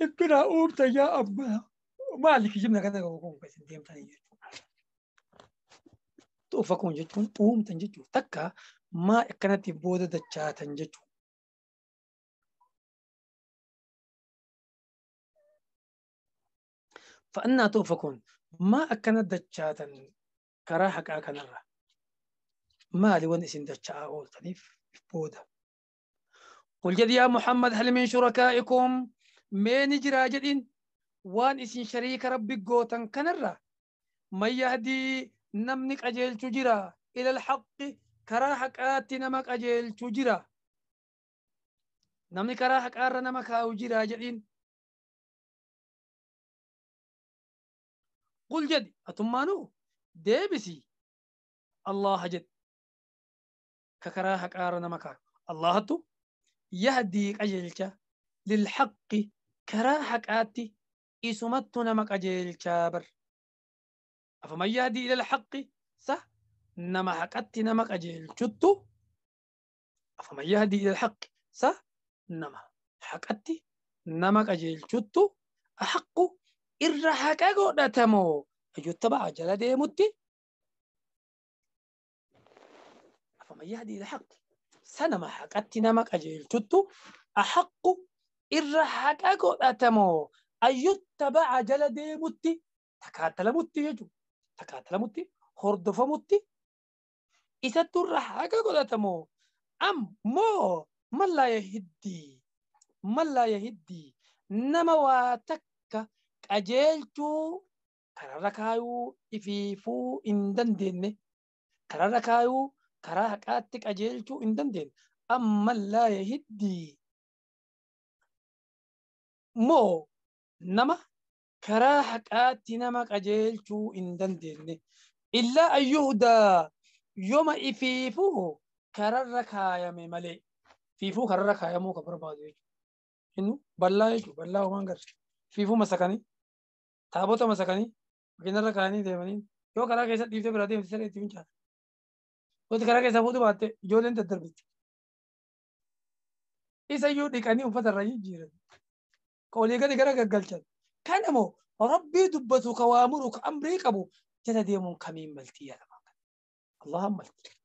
if biraa uumtan yaa ammaa maali kun isin deemtanii jechuudha jechuun uumtan jechuudha takka ما كانت بودة الشات انجتو فأنا توفكون ما كانت الشات كراهك أكن ما لون اسم دچا أول تنيف بودة قل يا محمد هل من شركائكم من جراجدين وان اسم شريك ربي قوتن كنرا ما يهدي نمنك أجيل تجرا إلى الحق آتي نمك أجيل تجيرا jira كرا حق آر نمك هاو جيرا jedhiin قل جد أتمانو ديبسي الله جد ككرا حقار نمكا الله تو يهديك أجلك للحق كرا آتي إسمت نمك أجيل بر أفما يهدي إلى الحق صح نما حقت نما قجل جتو فما يهدي إلى الحق س نما حقت نما قجل جتو أحق إر حقا قدتمو أجتبع جل دي متي فما يهدي إلى الحق سنما حقت نما قجل جتو أحق إر حقا قدتمو أجتبع جل دي متي تكاتل متي يجو تكاتل متي هردف متي isattuu rahaa akka godhatamoo am moo mallaa yahiddii nama waa takka qajeelchuu kararra kaayuu ifiifuu hin dandeenye kararra karaa haqaatti qajeelchuu hin dandeenye am mallaa hiddii moo nama karaa haqaatti nama qajeelchuu hin dandeenye illaa ayyuhudaa yoma ifiifuu kararra kaayame malee fiifuu kararra kaayamuu ka barbaadu jechuudha inni bal'aa jechuudha bal'aa waan garsi fiifuu masakanii taabota masakanii fakkeenyarra kaayanii deemanii yoo karaa keessa dhiiftee biraa deemte siree itti fincaata yoo karaa keessa fuutu baatte ijoolleen daddarbiti isa iyyuu dhiqanii uffata irraa jijjiiran ka olii gadi gara gaggalchan kanamoo rabbii dubbatu ka waamuru ka amrii qabu jala deemuun kamiin maltii yaadama. اللهم الكريم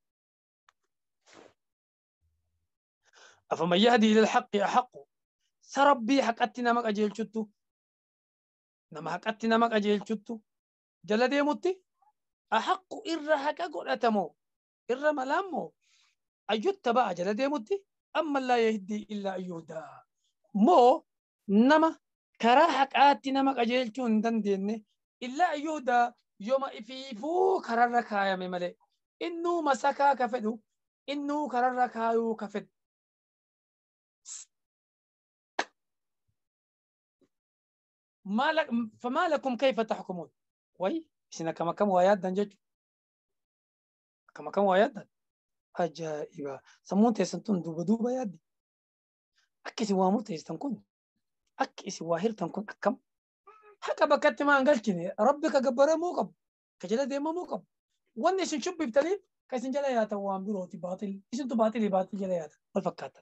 أفمن يهدي إلى الحق أحق سربي حقتنا ما أجيل شتو نما حقتنا ما أجيل شتو جل ديمتي أحق إر حق قلتمو إر ملامو أجت تبع جل ديمتي أما لا يهدي إلا أيودا مو نما كرا حقاتنا ما أجيل شتو دندين إلا أيودا يوم إفيفو كرا ركايا مملئ إنو مسكا كفدو إنو كرر كايو كفد ما لك فما لكم كيف تحكمون وي سنا كما كم وياد دنجج كما كم وياد أجائبا سمون تيسنتون دوبا دوبا يادي أكسي وامر تيستنكون أكسي واهر تنكون أكم حكا بكت ما أنقلتني ربك قبر مو قب ديما مو وان ايش نشوف بيبتلي كايسن جلا يا توام بروتي باطل ايش انتو باطل باطل جلا يا الفكات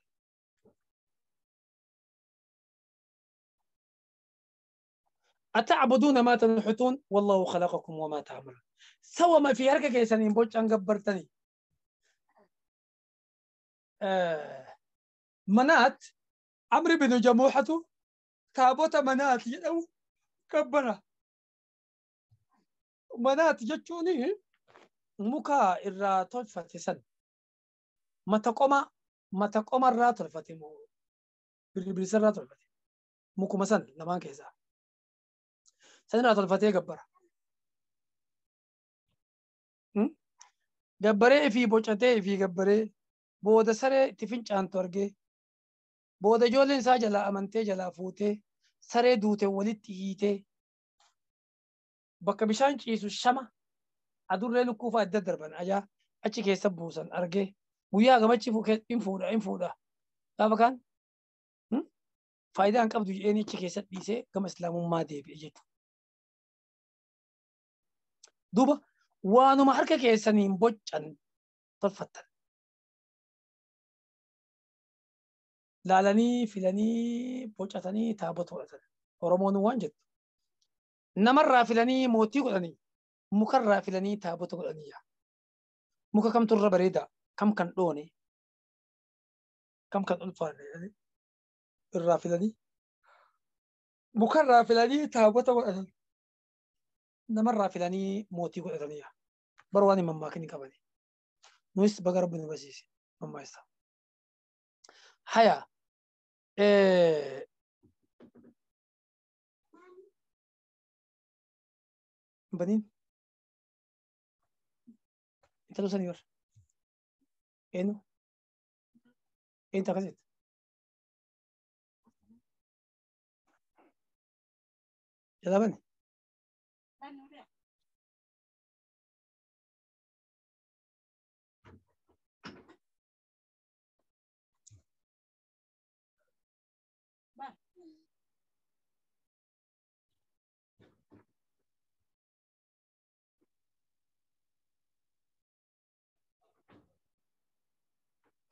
أتعبدون ما تنحتون والله خلقكم وما تعملون سوى ما في هركة كيسان ينبوش أن قبرتني آه، منات عمرو بن جموحته تابوت منات يدو كبره منات جتشوني muka irraa tolfate san mata qoma mata qomarraa tolfate birbirsa tolfate mukuma san lamaan keessaa sanirraa tolfatee gabbara. Hmm? Gabbaree ifii bocatee ifii gabbaree booda saree itti fincaantu argee booda ijoolleen isaa jalaa amantee jalaa fuutee saree duute walitti hiitee bakka bishaan ciisu shama adurree lukkuu fa'aa adda darban ajaa achi keessa buusan argee guyyaa gamachi hin fuudha hin fuudha gaafa kaan hmm? faayidaa hin qabdu jedheen achi keessa dhiisee gama islaamummaa deebi'e jechuudha. Duuba waanuma harka keessaniin boccan tolfattan. Laalanii filanii bocatanii taabota godhatan. Oromoon waan jettu. Namarraa filanii mootii godhanii مكرر في لني تابو تقول أنيا مك كم ترى بريدة كم كان لوني كم كان ألفان يعني الرافلاني مك الرافلاني تابو تقول أنا نما الرافلاني موتي قول أنيا برواني مم ماكني كمالي نويس بقرب من بسيس مم إستا هيا بنين tal los señores en Entra ¿Ya la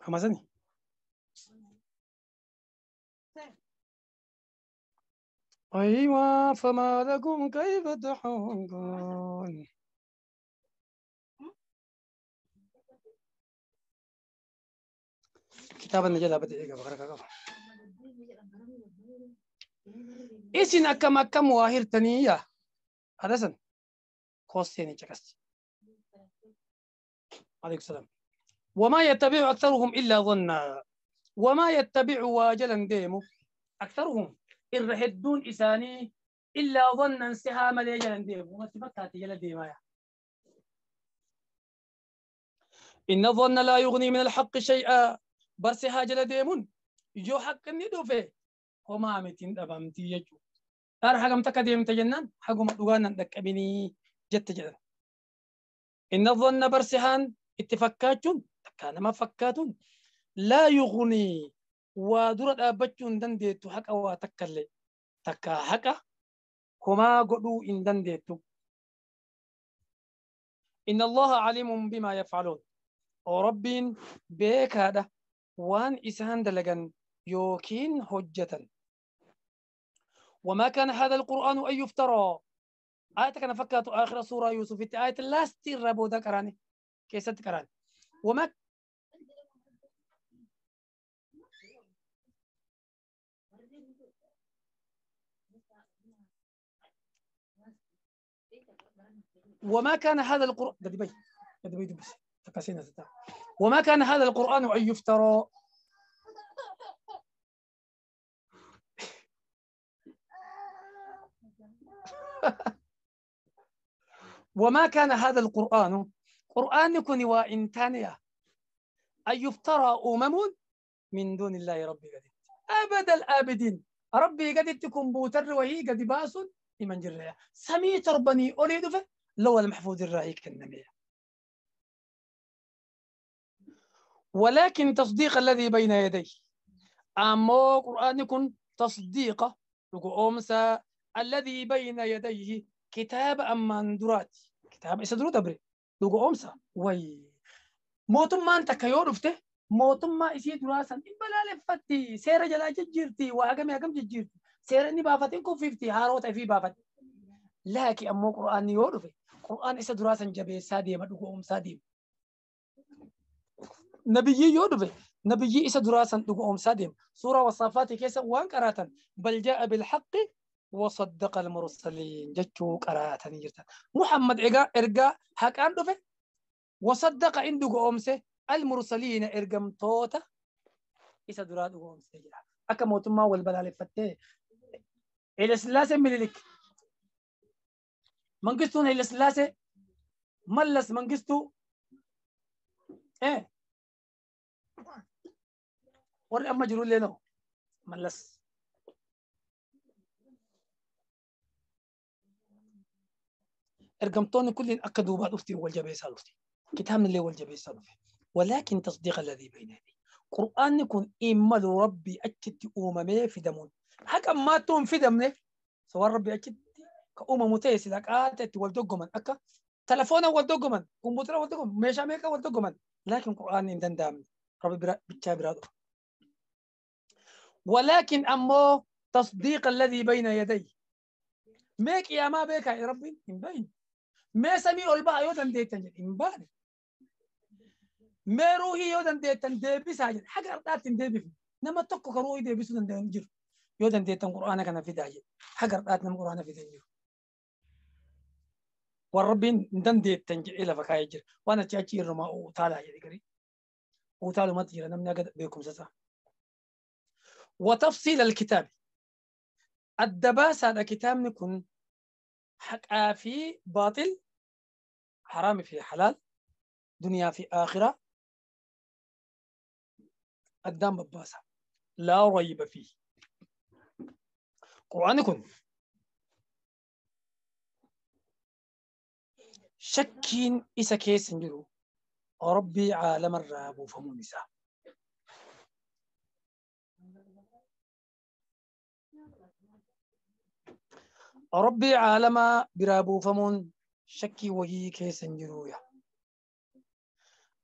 Comment أيوة فما لكم كيف تحكمون كتاب النجاة بدي أقرأ أقرأ إيشنا كما كم واهر تنية هذا سن كوستيني تكست عليكم السلام وما يتبع أكثرهم إلا ظنا وما يتبع واجلا ديمو أكثرهم الرهدون إساني إلا ظنا سهام ليجلا ديمو ما تبكى تجلا ديمايا إن الظن لا يغني من الحق شيئا برس هاجل ديمون جو حق ندو في هما متين دبامتي يجو دار حقم تكديم تجنن حقم دوغان دكبني جت جدا إن الظن برسهان اتفكاتون كان ما فكاتون لا يغني ودرة أبتشون دندي تحك أو تكا حكا كما قدو إن دندي إن الله عليم بما يفعلون ورب بيك هذا وان إسان دلغن يوكين حجة وما كان هذا القرآن أن يفترى آية كان فكاتو آخر سورة يوسف آية لا ستير ذكراني كيسة كراني ومكة وما كان هذا القرآن دبي دبي دبي وما كان هذا القرآن أن يفترى وما كان هذا القرآن قرآن كوني وإن تانية أن يفترى أمم من دون الله ربي قد أبد الآبدين ربي قد تكون بوتر وهي قد باس لمن جريا سميت ربني أريد فه لو المحفوظ الرأي كالنمية ولكن تصديق الذي بين يديه أما قرآن يكون تصديق أمسى الذي بين يديه كتاب أمان درات كتاب إسدرو دبري dhugoomsa wayii. Mootummaan takka yoo dhufte mootummaa isii duraa san dhibba laaleffatti seera jalaa jijjiirti waa agam hagam jijjiirti seera inni baafateen kun fiifti ifii baafate. Laaki ammoo qura'aanni yoo dhufe qura'aan isa duraa san jabeessaa deema dhugoomsaa deema. Nabiyyi yoo dhufe nabiyyi isa duraa san dhugoomsaa deema. Suuraa wasaaffaatii keessa waan qaraatan baljaa'a bilhaqqi وصدق المرسلين جتشو قراءة نجرت محمد ايغا ارغا حق اندو في وصدق عنده قومسه المرسلين ارغم توتا إسا دراد قومسه جرا أكا موتما والبلال فتي إلى سلاسة مللك منقستون إلى سلاسة ملس منقستو إيه ور اما جرو لينو ملس ارقمتون كل اكدوا بعد افتي والجبه سالفتي كتاب اللي والجبه سالفتي ولكن تصديق الذي بين يدي قران يكون اما ربي اكد أممي في دمون حكم ما توم في دمنه سواء ربي اكد كأمم متيس لك آتت والدقمن اكا تلفون والدقمن كمبوتر والدقمن ميشا ميكا والدقمن لكن قران يمدن دامن ربي برا برادو ولكن أما تصديق الذي بين يدي ميك يا ما بيك يا ربي من بين ما سمي أولبا يودن ديتن جد إمبارد ما روحي يودن ديتن ديبس عجل حق أرداتن ديبف نما توكو كروي ديبس يودن ديتن جر يودن ديتن قرآن كان في داجل حق أرداتن قرآن في دنجر والربين دن ديتن جد إلا فكاية جر وانا تشاكير رما أوتالا جد إقري أوتالو ما تجير نمنا قد بيكم سسا وتفصيل الكتاب الدباس هذا كتاب نكون حق في باطل حرام في حلال دنيا في آخرة قدام بباسة لا ريب فيه قرآنكم شكين إسا كيسن ربي عالم الراب فمونسا ربي عالما برابو فمون شكي وهي كيسن جرويا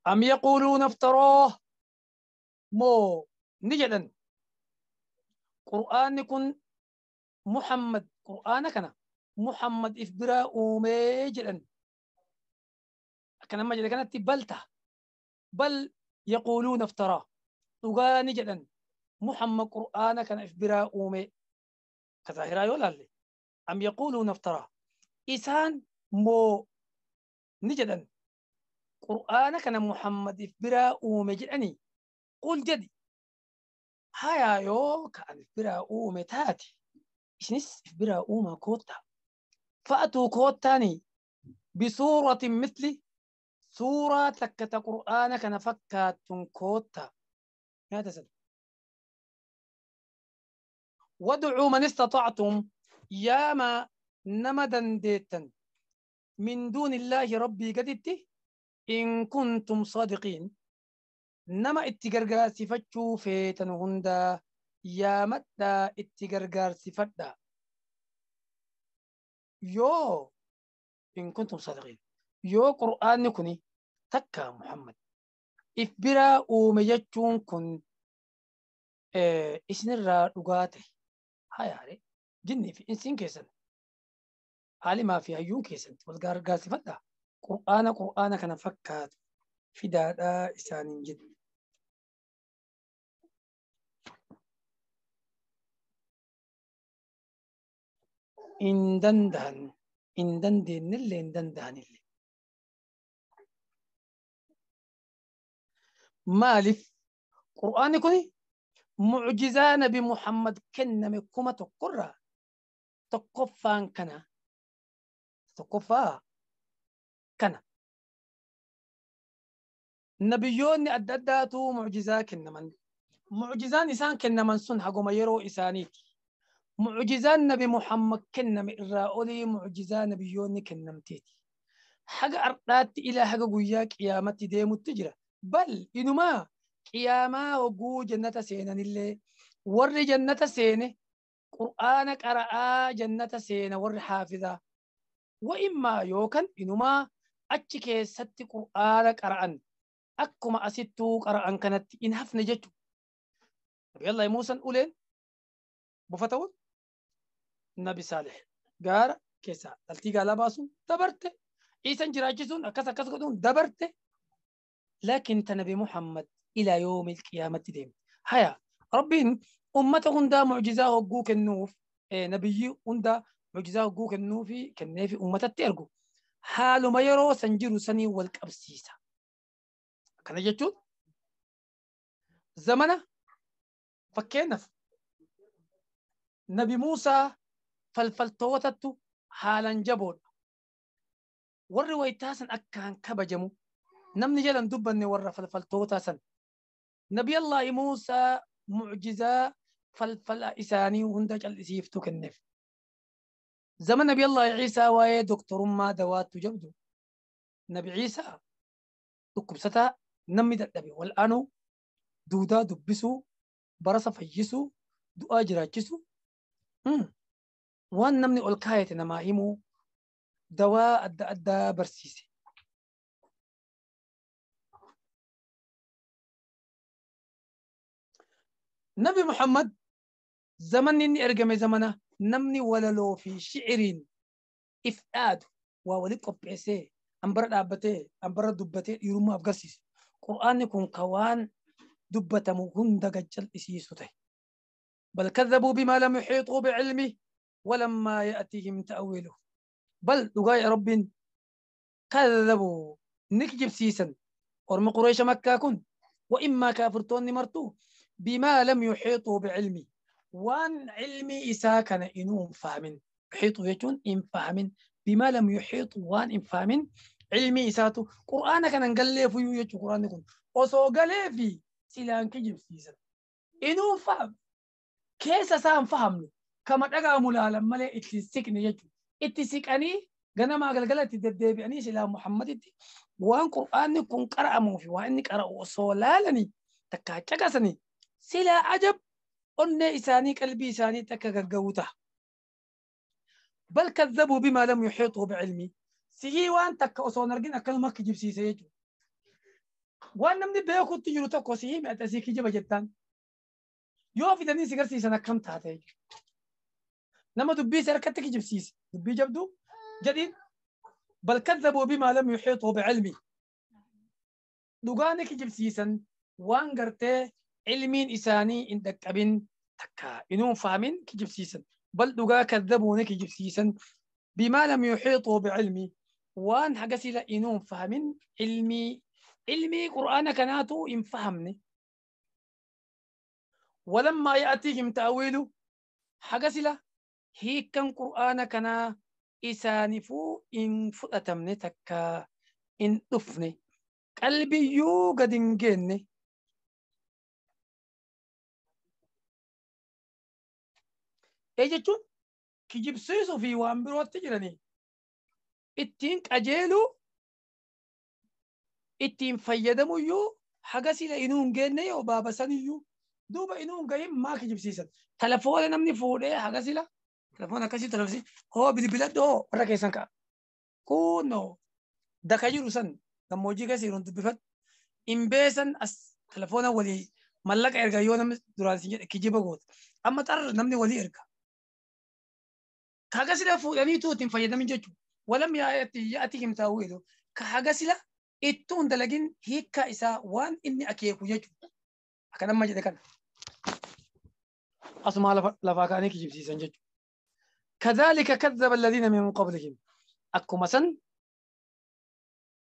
أم يقولون افتراه مو نجدا قرآن كن محمد قرآنكنا محمد إفبراء أومي كان مجدا كانت بلته بل يقولون افتراه تغاني جدا محمد قرآن كان إفبرا أومي كتاهرا يولا لي أم يقولون افتراه إسان مو نجدا قرآنك أنا محمد إفبرا ومجدني قول جدي هيا يو كان إفبرا ومتاتي إشنس إفبرا وما كوتا فأتوا كوتاني بصورة مثل سورة تكت قرآنك أنا فكات كوتا يا تسد ودعوا من استطعتم yaama nama dandeettan min duunillaahi rabbii gaditti in kuntum sadiqiin nama itti gargaarsifachuu feetan hundaa yaamadhaa itti gargaarsifadha! yoo in kuntum sadiqiin yoo qur'aanni kun takka muhammad if biraa uume jechuun kun isinirraa dhugaa ta'e jinniif insiin keessan haalimaa fi hayyuun keessan wal gargaarsiifadha. Qur'aana qur'aana kana fakkaatu fidaadhaa isaaniin jedhu. In dandahan, in dandeenyillee hin dandahanillee. Maaliif qur'aanni kun mucjizaa nabi Muhammad kenname kuma tokkorraa ثقافان كنا ثقافة كنا نبيون أدداتو معجزات كنمن معجزان إسان كنمن سن حقوم يرو إسانيك معجزان نبي محمد كنم الرأولي معجزان نبيون كنمتيتي حق أرقات إلى حق قوياك قيامتي ديمو التجرة بل إنما قيامة وقو جنة سينة اللي ور جنة سينة قرآن قرأ جنة سينا ور حافظة وإما يوكن إنما أتشكي ستي قرآن قرأن أكما أسيتو قرأن كانت إن هفن جتو الله موسى أولين بفتو نبي صالح قال كيسا تلتي قال باسون دبرت إيسان جراجسون أكسا كسا قدون دبرت لكن تنبي محمد إلى يوم القيامة ديم هيا ربين أمتهم دا معجزة وجو كنوف إيه نبي وندا معجزة وجو كنوفي كنفي أمة ترجو حال ما يرو سنجر سني والكبسيسة كان يجتون زمنا فكينف نبي موسى فالفلتوتت حالا جبود warri wayitaasan akkaan kabajamu namni jalan dubbanne warra falfaltootaa نبي الله موسى معجزة falfala isaanii hunda cal'isiiftu kenneef. Zama Nabi Allah Ciisaa waa'ee doktorummaa dawaattu jabdu Nabi Ciisaa dhukkubsataa namni dadhabe wal'aanuu duudaa dubbisuu barasa fayyisuu du'aa jiraachisuu waan namni ol kaayate namaa himuu dawaa adda addaa barsiise. Nabi Muhammad زمن إني أرجم زمنا نمني ولا لو في شعر إفاد وولد قبعسي أمبر دابتي أمبر دبتي يروم أفجسيس قرآن كون قوان دبتم هند جل إسيسوتي بل كذبوا بما لم يحيطوا بعلمه ولما يأتيهم تأويله بل دقاي رب كذبوا نكجب سيسن أرم قريش مكة كن وإما كافرتون مرتو بما لم يحيطوا بعلمي وان علمي إسا كان إنو فامن حيط يجون إن فامن بما لم يحيط وان إن فامن علمي إساتو قرآن كان لي فيو يجو قرآن يكون وصو لي في سيلان كجب سيسا إنو فهم كيس سام فهمنو كما تقع ملالا ملي إتلسيك نيجو إتلسيك أني قنا ما قال قلت الدبي أني سيلا محمد وان قرآن يكون قرأ في وان قرأ وصولالني تكا سني سيلا عجب أن إساني قلبي إساني تكاكاكاوتا بل كذبوا بما لم يحيطوا بعلمي سيجي وان تكا أصوان رجينا كلمك جبسي سيجو وان نمني بيوكو تنجلو تكو سيجي مأتا سيكي جبا جدتان يو في داني سيجر سيسانا كم تاتي نما دبي سيركتك جبسي دبي جبدو جديد بل كذبوا بما لم يحيطوا بعلمي دوغانك جبسيسا وان قرتي علمين إساني إن دكابين تكا إنهم فاهمين سيسن بل دقا كذبون سيسن بما لم يحيطوا بعلمي وان حقسي لا إنهم فاهمين علمي علمي قرآن كناتو إن فهمني ولما يأتيهم تأويله حقسي لا هي كان قرآن كنا إساني فو إن فتأتمني تكا إن أفني قلبي يو قد انجيني ee jechuun kijibsiisuu fi waan birootti jiranii ittiin qajeeluu ittiin fayyadamu iyyuu haga sila inuu hin geenne yoo baabasan iyyuu duuba inuu hin gahin maa kijibsiisan talafoona namni fuudhee haga sila talafoona akkasii talafsi hoo bilbiladhoo warra keessan ka'a kuunoo daka jiru san gammoojjii keessa yeroo dubbifadhu hin as talafoona walii mallaqa erga yoo namni duraan sin kijiba goota amma xarra namni walii erga كهجسلا فلاني توتين فيدمن جتو ولم يأتي يأتي كم تأويله كهجسلا إتون دلجين هيك كإسا وان إني أكيد جتو أكنا ما جد كنا أسمع لف لفاقاني كجيب سيسان جتو كذلك كذب الذين من قبلهم أكما سن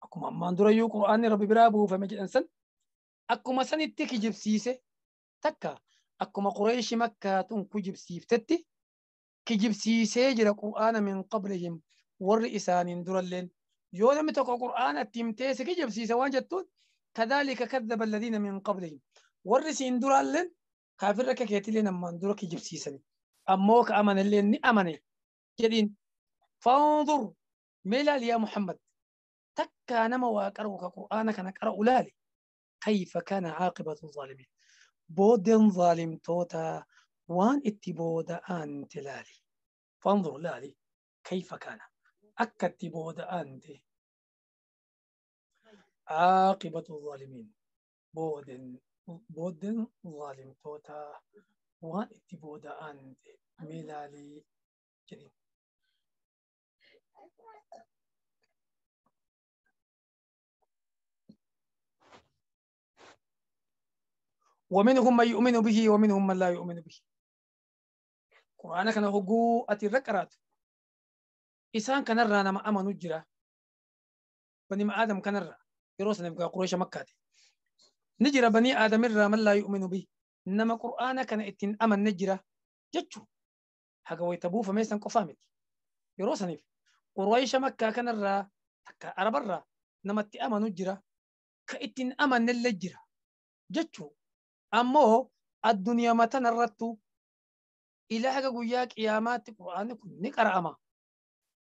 أكما ما ندري يو قرآن ربي برابو فما جد أنسن أكما سن إتكي جيب سيسة تكا أكما قريش مكة تون جيب سيفتتي كجيب سيسي سيجر قرآن من قبلهم والرئسان درلين يو لم تقع قرآن التمتيس كجيب سوان وانجتون كذلك كذب الذين من قبلهم والرسين درلين كافر كيتي كيتلين أما درك كجيب سيسي أموك أمن اللين أمني جدين فانظر ملال يا محمد تكا نما واقرأ قرآن كان أقرأ أولالي كيف كان عاقبة الظالمين بودن ظالم توتا وان اتبود أنت لالي فانظروا Laali كيف kaana akka itti booda'an ta'e caaqibatu zaalimiin booden booddeen zaalimtoota waan itti booda'an ta'e mee ilaalii jedhin. ومنهم من يؤمن به ومنهم من لا يؤمن quraana kana hogguu ati irra qaraatu isaan kanarraa nama amanu jira banima aadam kanarra yeroo sana egaa qureesha makkaati ni jira banii aadamirraa man laa yu'minu bi nama quraana kana ittiin amanne jira jechuu haga wayta buufamee san qofaa miti yeroo saniif qureesha makkaa kanarraa takka arabarraa namatti amanu jira ka ittiin amannellee jira jechuu ammoo addunyaa matanarrattu إله حق قويا قيامات قرآن كن نقر أما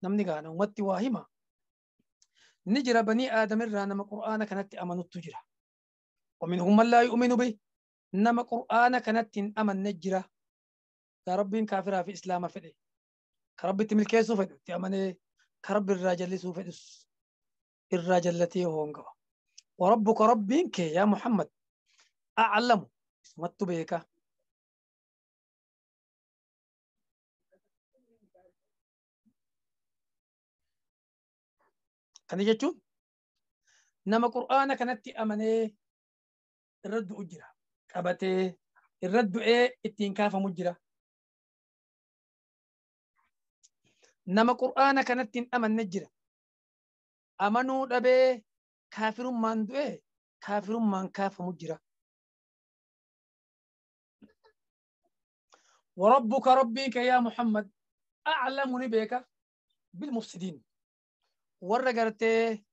نم نقانا ومت واهما نجر بني آدم رانم قرآن كانت أمن التجرة ومنهم من لا يؤمن به نم قرآن كانت أمن نجرة كرب كافرة في إسلام فدي كرب تملكي سوفد تأمن كرب الراجل سوفد الراجل التي هو وربك ربك يا محمد أعلم ثم بيك Kana jechuun nama qur'aana kanatti amanee irra du'u jira. Qabatee irra du'ee ittiin kaafamu jira. Nama qur'aana kanatti amane amanne jira. Amanuu dhabee du'e du'ee kaafirummaan kaafamu jira. kee yaa يا محمد beeka بك بالمفسدين warra gartee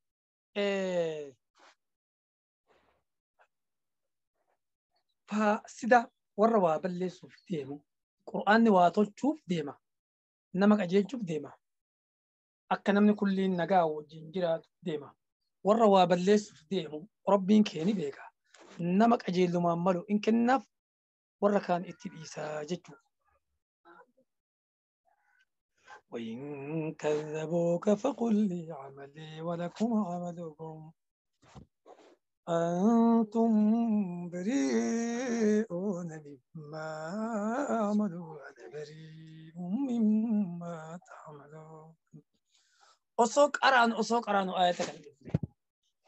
eh, sida warra waa balleessuuf deemu qur'aanni waa tolchuuf deema nama qajeelchuuf deema akka namni kulliin nagaa wajjin jiraatu deema warra waa balleessuuf deemu rabbiin kee ni beeka nama qajeellumaan malu in kennaaf warra kaan itti dhiisaa jechuudha. وإن كذبوك فقل لي عملي ولكم عملكم أنتم بريئون مما أعمل وأنا بريء مما تعملون أصوك أران أصوك أران آياتك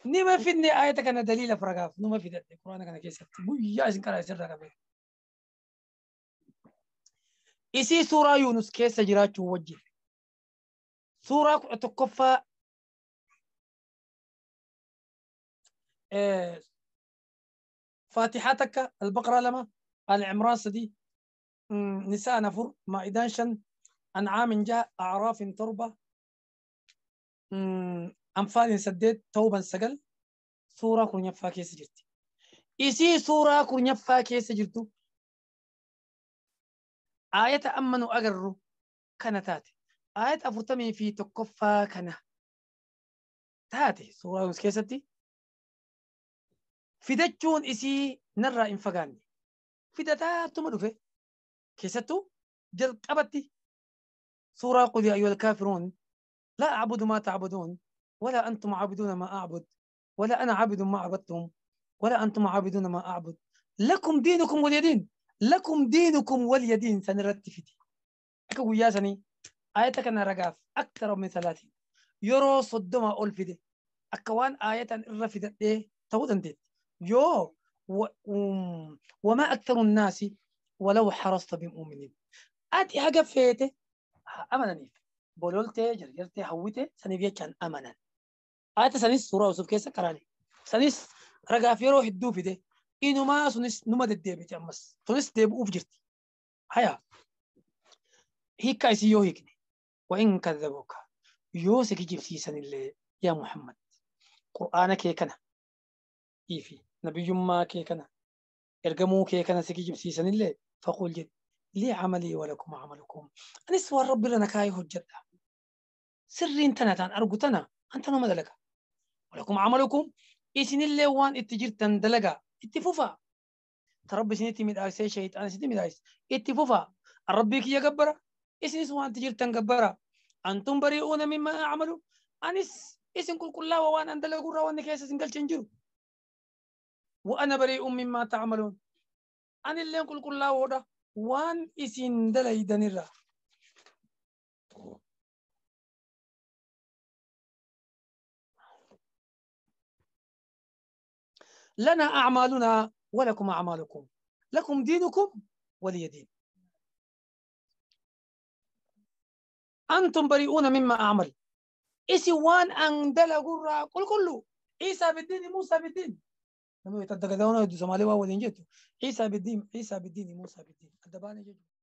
نما فيني آياتك أنا دليل فرقاف نما في ذلك القرآن أنا كيس كتب بويا إسن كلا يسر رقبه إسي سورة يونس كيس جراتشو وجه سورة كفا إيه، فاتحتك البقرة لما العمران سدي نساء نفر ما إدان شن أنعام جاء أعراف تربة أنفال سديت توبا سقل سورة كن يفا كيس جرت إسي سورة كن يفا كيس جرت آية أمن أجر كانتات ayet afurtamii fi tokkoffaa kana taate suuraa nus keessatti fidachuun isii narraa hin fagaanne fidataatuma dhufe keessattuu jalqabatti suuraa qul yaa ayyuhal kaafiruun laa acbudu maa tacbuduun walaa antum caabiduuna maa acbud walaa ana caabidu maa cabadtum walaa antum caabiduuna maa acbud lakum diinukum walyadiin lakum diinukum walyadiin san irratti fidi akka guyyaa sanii آية كان رجاف أكثر من ثلاثين يرو صدما أول فيدي أكوان آيات الرفيدة إيه تودن ديت يو و... وما أكثر الناس ولو حرصت بمؤمنين أتي حاجة فيتي أمنني بولولتي جرجرتي حويتي سنبيا كان أمنا آيات سنس سورة وصف كيسا كراني سنس رجاف يرو هدو فيدي إنو ما سنس نمد الديبي تأمس سنس ديبو أفجرتي هيا هيك كايسي يو هيكني وإن كذبوك يوسك جبسيسن اللي يا محمد قرآنك كيكنا إيفي نبي يما كيكنا إرقمو كيكنا سكي جبسيسن اللي فقول جد لي عملي ولكم عملكم أنا سوى الرب لنا كاي هجد سرين تنا تان أرقتنا أنت نوم دلقا ولكم عملكم إيسن اللي وان اتجير دلقا اتفوفا تربي سنتي مدعيس شهيد أنا سنتي مدعيس اتفوفا الرب كي يقبره اسنسو وان تجير تنقبرا أنتم بريئون مما أعملوا أنس اسن كل كلا وان اندل لقرا وان كيس سنقل تنجرو وأنا بريء مما تعملون ان اللي كل كلا ودا وان اسن دل دنرا لنا أعمالنا ولكم أعمالكم لكم دينكم ولي دين أنتم بريئون مما أعمل أن دل قرى كل كله إيسا بالدين موسى بالدين لما يتدقدون يدو سمالي واو دين جيتو عيسى بالدين عيسى بالدين موسى بالدين الدبانة جيتو